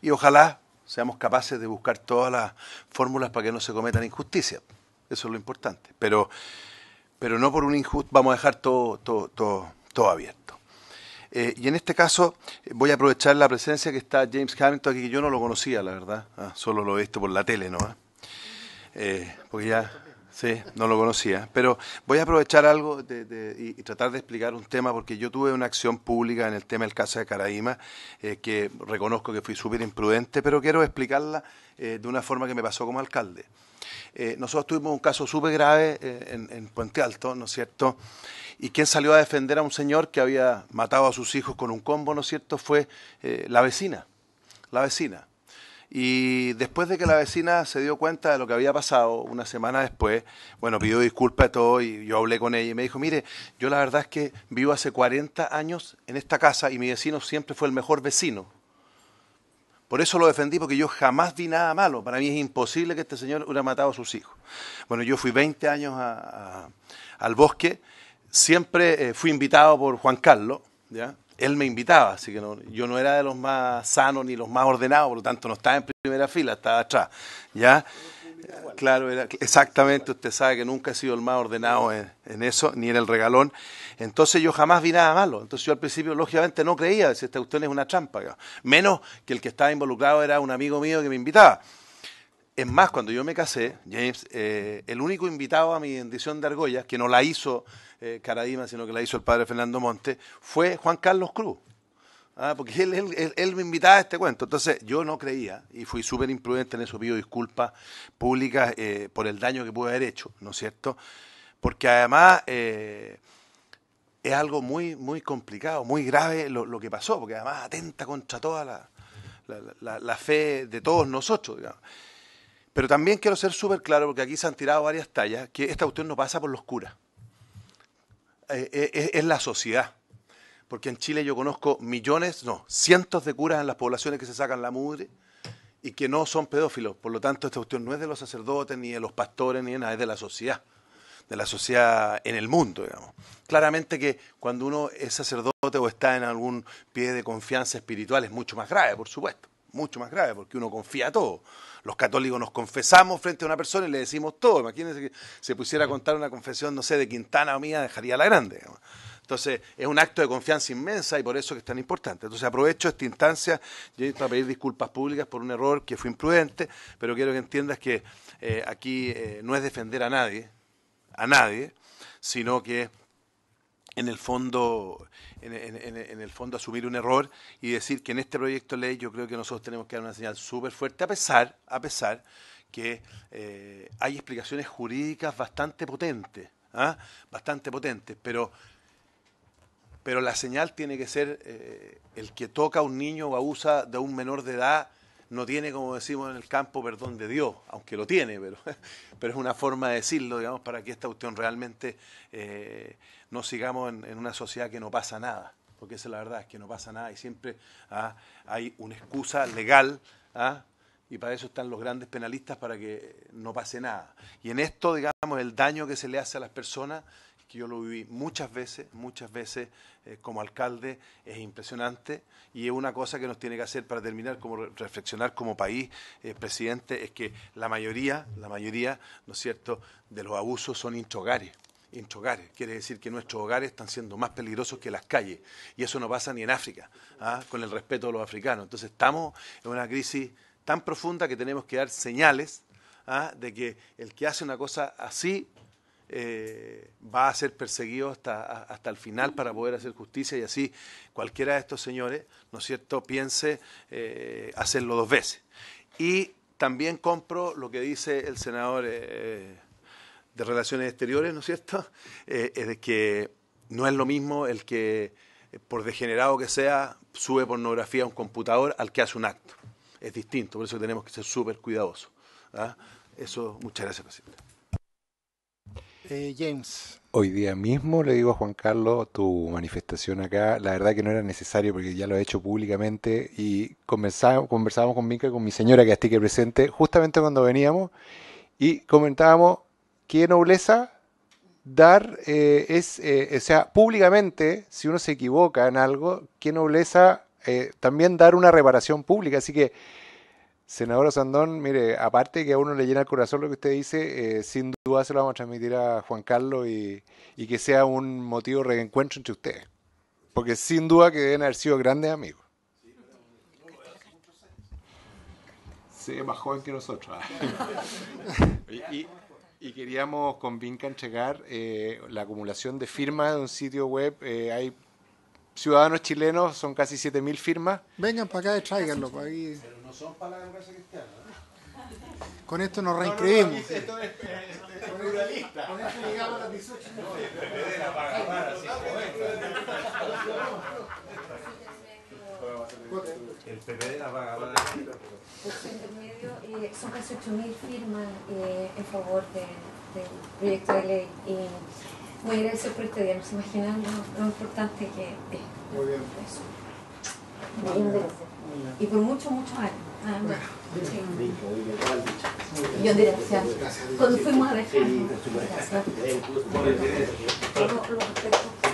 Y ojalá seamos capaces de buscar todas las fórmulas para que no se cometan injusticias. Eso es lo importante. Pero, pero no por un injusto, vamos a dejar todo, todo, todo, abierto. Eh, y en este caso eh, voy a aprovechar la presencia que está James Hamilton aquí, que yo no lo conocía, la verdad. Ah, solo lo he visto por la tele, ¿no? Eh, porque ya Sí, no lo conocía. Pero voy a aprovechar algo y, tratar de explicar un tema, porque yo tuve una acción pública en el tema del caso de Caraíma, eh, que reconozco que fui súper imprudente, pero quiero explicarla eh, de una forma que me pasó como alcalde. Eh, nosotros tuvimos un caso súper grave en, en, Puente Alto, ¿no es cierto? Y quien salió a defender a un señor que había matado a sus hijos con un combo, ¿no es cierto? Fue la vecina, la vecina. Y después de que la vecina se dio cuenta de lo que había pasado, una semana después, bueno, pidió disculpas a todo y yo hablé con ella y me dijo, mire, yo la verdad es que vivo hace 40 años en esta casa y mi vecino siempre fue el mejor vecino. Por eso lo defendí, porque yo jamás vi nada malo. Para mí es imposible que este señor hubiera matado a sus hijos. Bueno, yo fui 20 años al bosque, siempre eh, fui invitado por Juan Carlos, ¿ya? él me invitaba, así que yo no era de los más sanos ni los más ordenados, por lo tanto no estaba en primera fila, estaba atrás, ¿ya? Claro, era, exactamente, usted sabe que nunca he sido el más ordenado en, eso, ni en el regalón. Entonces yo jamás vi nada malo. Entonces yo al principio, lógicamente, no creía, si esta cuestión es una trampa. Menos que el que estaba involucrado era un amigo mío que me invitaba. Es más, cuando yo me casé, James, eh, el único invitado a mi bendición de Argolla, que no la hizo eh, Caradima, sino que la hizo el padre Fernando Monte, fue Juan Carlos Cruz. Ah, porque él, me invitaba a este cuento. Entonces, yo no creía y fui súper imprudente en eso. Pido disculpas públicas eh, por el daño que pude haber hecho, ¿no es cierto? Porque además eh, es algo muy, muy complicado, muy grave lo, que pasó, porque además atenta contra toda la, la, fe de todos nosotros, digamos. Pero también quiero ser súper claro, porque aquí se han tirado varias tallas, que esta cuestión no pasa por los curas. Eh, eh, es, la sociedad porque en Chile yo conozco millones, no, cientos de curas en las poblaciones que se sacan la mudre y que no son pedófilos. Por lo tanto, esta cuestión no es de los sacerdotes, ni de los pastores, ni de nada, es de la sociedad, de la sociedad en el mundo, digamos. Claramente que cuando uno es sacerdote o está en algún pie de confianza espiritual es mucho más grave, por supuesto mucho más grave, porque uno confía a todo. Los católicos nos confesamos frente a una persona y le decimos todo. Imagínense que se pusiera a contar una confesión, no sé, de Quintana o mía, dejaría la grande. Entonces, es un acto de confianza inmensa y por eso que es tan importante. Entonces, aprovecho esta instancia para pedir disculpas públicas por un error que fue imprudente, pero quiero que entiendas que eh, aquí eh, no es defender a nadie, a nadie, sino que en el fondo en, el fondo asumir un error y decir que en este proyecto de ley yo creo que nosotros tenemos que dar una señal súper fuerte a pesar a pesar que eh, hay explicaciones jurídicas bastante potentes ¿ah? bastante potentes pero pero la señal tiene que ser eh, el que toca a un niño o abusa de un menor de edad no tiene, como decimos en el campo, perdón de Dios, aunque lo tiene, pero, pero es una forma de decirlo, digamos, para que esta cuestión realmente eh, no sigamos en, una sociedad que no pasa nada, porque esa es la verdad, es que no pasa nada y siempre ah, hay una excusa legal. Ah, y para eso están los grandes penalistas para que no pase nada. Y en esto, digamos, el daño que se le hace a las personas, que yo lo viví muchas veces, muchas veces eh, como alcalde, es impresionante y es una cosa que nos tiene que hacer para terminar, como reflexionar como país, eh, presidente, es que la mayoría, la mayoría, ¿no es cierto?, de los abusos son introgares hogares Quiere decir que nuestros hogares están siendo más peligrosos que las calles. Y eso no pasa ni en África, ¿ah? con el respeto de los africanos. Entonces estamos en una crisis tan profunda que tenemos que dar señales ¿ah? de que el que hace una cosa así eh, va a ser perseguido hasta, hasta el final para poder hacer justicia y así cualquiera de estos señores, ¿no es cierto?, piense eh, hacerlo dos veces. Y también compro lo que dice el senador. Eh, de Relaciones Exteriores, ¿no es cierto? Eh, es de que no es lo mismo el que, eh, por degenerado que sea, sube pornografía a un computador al que hace un acto. Es distinto, por eso tenemos que ser súper cuidadosos. ¿ah? Eso, muchas gracias, presidente. Eh, James. Hoy día mismo le digo a Juan Carlos tu manifestación acá. La verdad que no era necesario porque ya lo he hecho públicamente y conversábamos, conversábamos con Mica, con mi señora que está presente, justamente cuando veníamos y comentábamos qué nobleza dar eh, es, eh, o sea, públicamente, si uno se equivoca en algo, qué nobleza eh, también dar una reparación pública. Así que, senador Sandón, mire, aparte que a uno le llena el corazón lo que usted dice, sin duda se lo vamos a transmitir a Juan Carlos y, que sea un motivo de reencuentro entre ustedes. Porque sin duda que deben haber sido grandes amigos. Sí, más joven que nosotros. ¿ah? y... Y queríamos con Vinca entregar eh, la acumulación de firmas de un sitio web. Eh, hay ciudadanos chilenos, son casi 7.000 firmas. Vengan para acá y tráiganlo. Para ahí. Pero no son para la democracia cristiana. Con esto nos reincreemos. esto es, este, este, este, Con esto llegamos a las 18. El PP de la paga son casi 8.000 firmas eh, en favor del proyecto de ley. Y muy agradecido por este día, no se imaginan lo, importante que es. Muy bien. Eso. Muy bien. Y por muchos, muchos años. Ah, sí. gracias. Cuando fuimos a dejar. Gracias. Lo, respeto.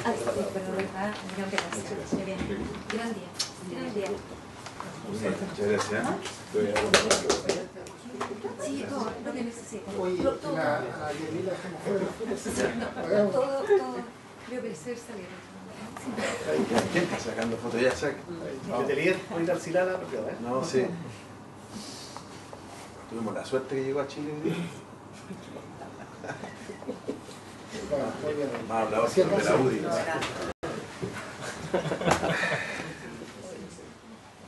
Ah, perdón, gracias. Gran día. Gran día. Muchas gracias. ¿Ah? Sí, todo lo que necesita. Oye, todo, todo. La, a Yermila dejamos fuera. todo, todo. Creo que el ser salieron. gente está sacando fotos? Ya saca. ¿Te ahorita al Silala? ¿eh? No, sí. Tuvimos la suerte que llegó a Chile. Más hablado siempre de la UDI.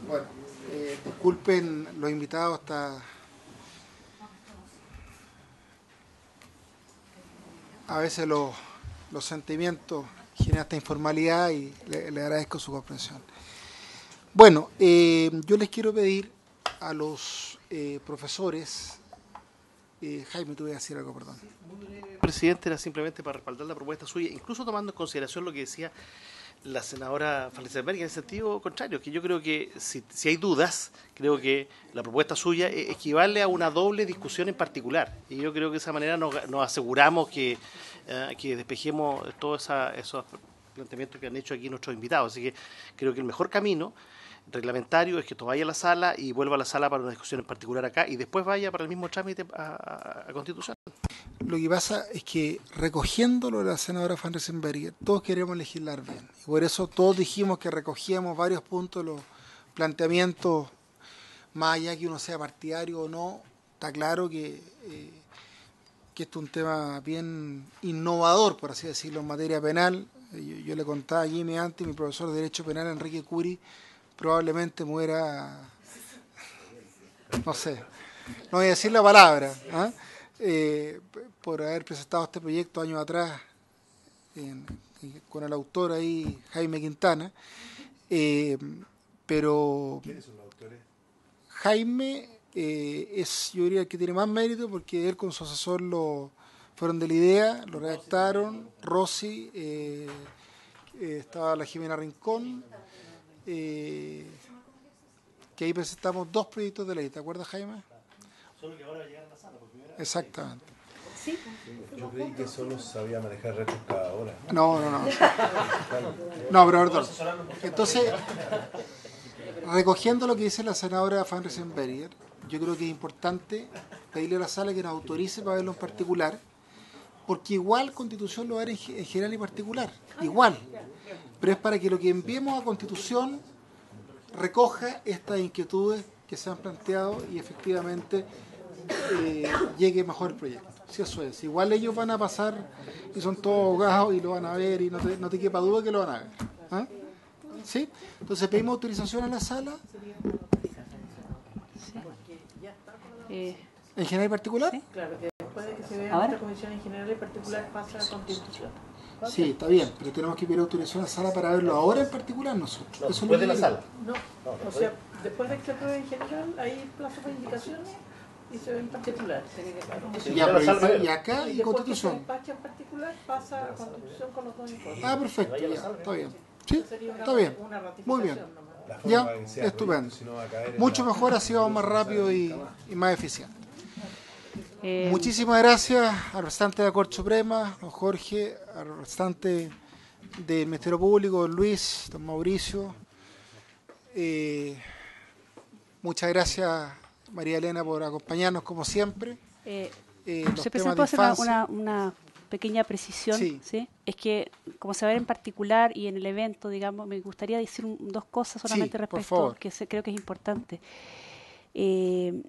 Bueno. Disculpen los invitados, hasta. A veces los, sentimientos generan esta informalidad y le, agradezco su comprensión. Bueno, eh, yo les quiero pedir a los eh, profesores. Eh, Jaime, tuve que decir algo, perdón. Presidente, era simplemente para respaldar la propuesta suya, incluso tomando en consideración lo que decía la senadora Falkenberg en el sentido contrario, que yo creo que si, si hay dudas, creo que la propuesta suya equivale a una doble discusión en particular. Y yo creo que de esa manera nos, aseguramos eh, que, despejemos todos esos planteamientos que han hecho aquí nuestros invitados. Así que creo que el mejor camino reglamentario es que esto vaya a la sala y vuelva a la sala para una discusión en particular acá y después vaya para el mismo trámite a Constitución lo que pasa es que recogiendo lo de la senadora Van todos queremos legislar bien. Y por eso todos dijimos que recogíamos varios puntos, los planteamientos, más allá que uno sea partidario o no, está claro que, eh, que esto es un tema bien innovador, por así decirlo, en materia penal. Yo, le contaba a Jimmy antes, mi profesor de Derecho Penal, Enrique Curi, probablemente muera, no sé, no voy a decir la palabra. ¿ah? eh, por haber presentado este proyecto años atrás con el autor ahí, Jaime Quintana. Eh, pero. ¿Quiénes son los autores? Jaime eh, es, yo diría, el que tiene más mérito porque él con su asesor lo fueron de la idea, lo redactaron. Rossi, eh, eh, estaba la Jimena Rincón. que ahí presentamos dos proyectos de ley, ¿te acuerdas, Jaime? Solo que ahora a la sala, porque Exactamente. Yo creí que solo sabía manejar retos cada hora. No, no, no. No, pero perdón. Entonces, recogiendo lo que dice la senadora Fan yo creo que es importante pedirle a la sala que nos autorice para verlo en particular, porque igual Constitución lo va a ver en, general y particular, igual. Pero es para que lo que enviemos a Constitución recoja estas inquietudes que se han planteado y efectivamente eh, llegue mejor el proyecto. Si eso es, igual ellos van a pasar y son todos ahogados y lo van a ver y no te, no te quepa duda que lo van a ver. ¿Ah? ¿Sí? Entonces pedimos autorización a la sala. ¿En general y particular? Claro, que después de que se vea la comisión en general y particular pasa a constitución. Sí, está bien, pero tenemos que pedir autorización a la sala para verlo ahora en particular nosotros. No, es después de la sala. No, o sea, después de que se apruebe en general, ¿hay plazo para indicaciones? y acá y, y Constitución. en particular pasa con Ah, perfecto, está bien. Sí, está bien. Muy bien. Ya, estupendo. Mucho mejor, así vamos más rápido y, más eficiente. Eh, Muchísimas gracias al restante de la Corte Suprema, don Jorge, al restante del Ministerio Público, don Luis, don Mauricio. Eh, muchas gracias María Elena, por acompañarnos como siempre. Eh, eh, se presentó una, pequeña precisión. Es que, como se va a ver en particular y en el evento, digamos, me gustaría decir dos cosas solamente respecto, que creo que es importante. Eh,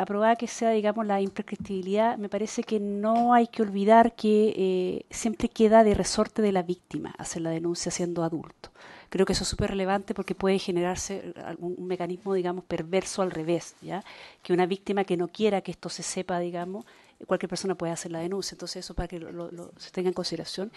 aprobada que sea, digamos, la imprescriptibilidad, me parece que no hay que olvidar que eh, siempre queda de resorte de la víctima hacer la denuncia siendo adulto. Creo que eso es súper relevante porque puede generarse algún, un mecanismo, digamos, perverso al revés, ¿ya? Que una víctima que no quiera que esto se sepa, digamos, cualquier persona puede hacer la denuncia. Entonces, eso para que se tenga en consideración.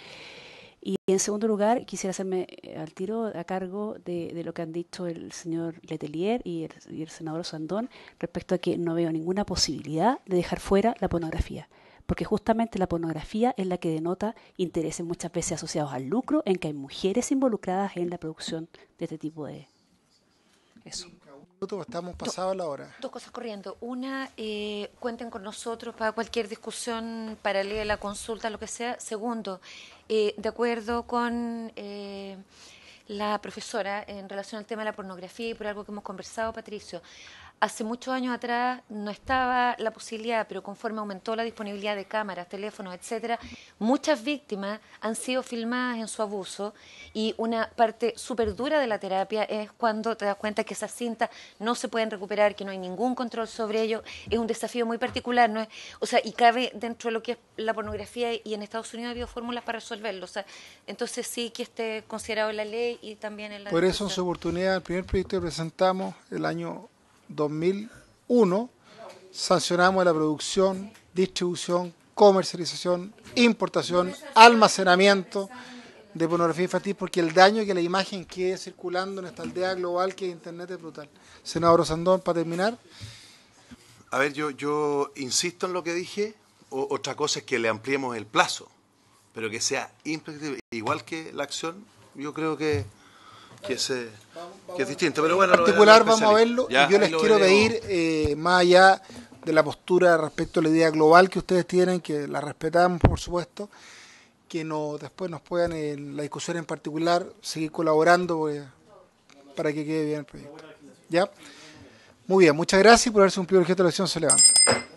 Y en segundo lugar, quisiera hacerme eh, al tiro a cargo de, lo que han dicho el señor Letelier y el, y el senador Sandón respecto a que no veo ninguna posibilidad de dejar fuera la pornografía porque justamente la pornografía es la que denota intereses muchas veces asociados al lucro, en que hay mujeres involucradas en la producción de este tipo de... Eso estamos pasados la hora. Dos cosas corriendo. Una, eh, cuenten con nosotros para cualquier discusión paralela, consulta, lo que sea. Segundo, eh, de acuerdo con eh, la profesora en relación al tema de la pornografía y por algo que hemos conversado, Patricio, Hace muchos años atrás no estaba la posibilidad, pero conforme aumentó la disponibilidad de cámaras, teléfonos, etcétera, muchas víctimas han sido filmadas en su abuso y una parte súper dura de la terapia es cuando te das cuenta que esas cintas no se pueden recuperar, que no hay ningún control sobre ello. Es un desafío muy particular, ¿no es? O sea, y cabe dentro de lo que es la pornografía y en Estados Unidos ha habido fórmulas para resolverlo. O sea, entonces sí que esté considerado en la ley y también en la. Por eso en su oportunidad, el primer proyecto que presentamos el año 2001 sancionamos la producción, distribución, comercialización, importación, almacenamiento de pornografía infantil porque el daño que la imagen quede circulando en esta aldea global que es Internet es brutal. Senador Sandón, para terminar. A ver, yo, yo insisto en lo que dije. otra cosa es que le ampliemos el plazo, pero que sea Igual que la acción, yo creo que... Eh, que es, distinto. Pero bueno, en particular vamos a verlo y yo les quiero pedir, eh, más allá de la postura respecto a la idea global que ustedes tienen, que la respetamos por supuesto, que no, después nos puedan en eh, la discusión en particular seguir colaborando pues, para que quede bien el proyecto. ¿Ya? Muy bien, muchas gracias por haberse cumplido el objeto de la sesión. Se levanta.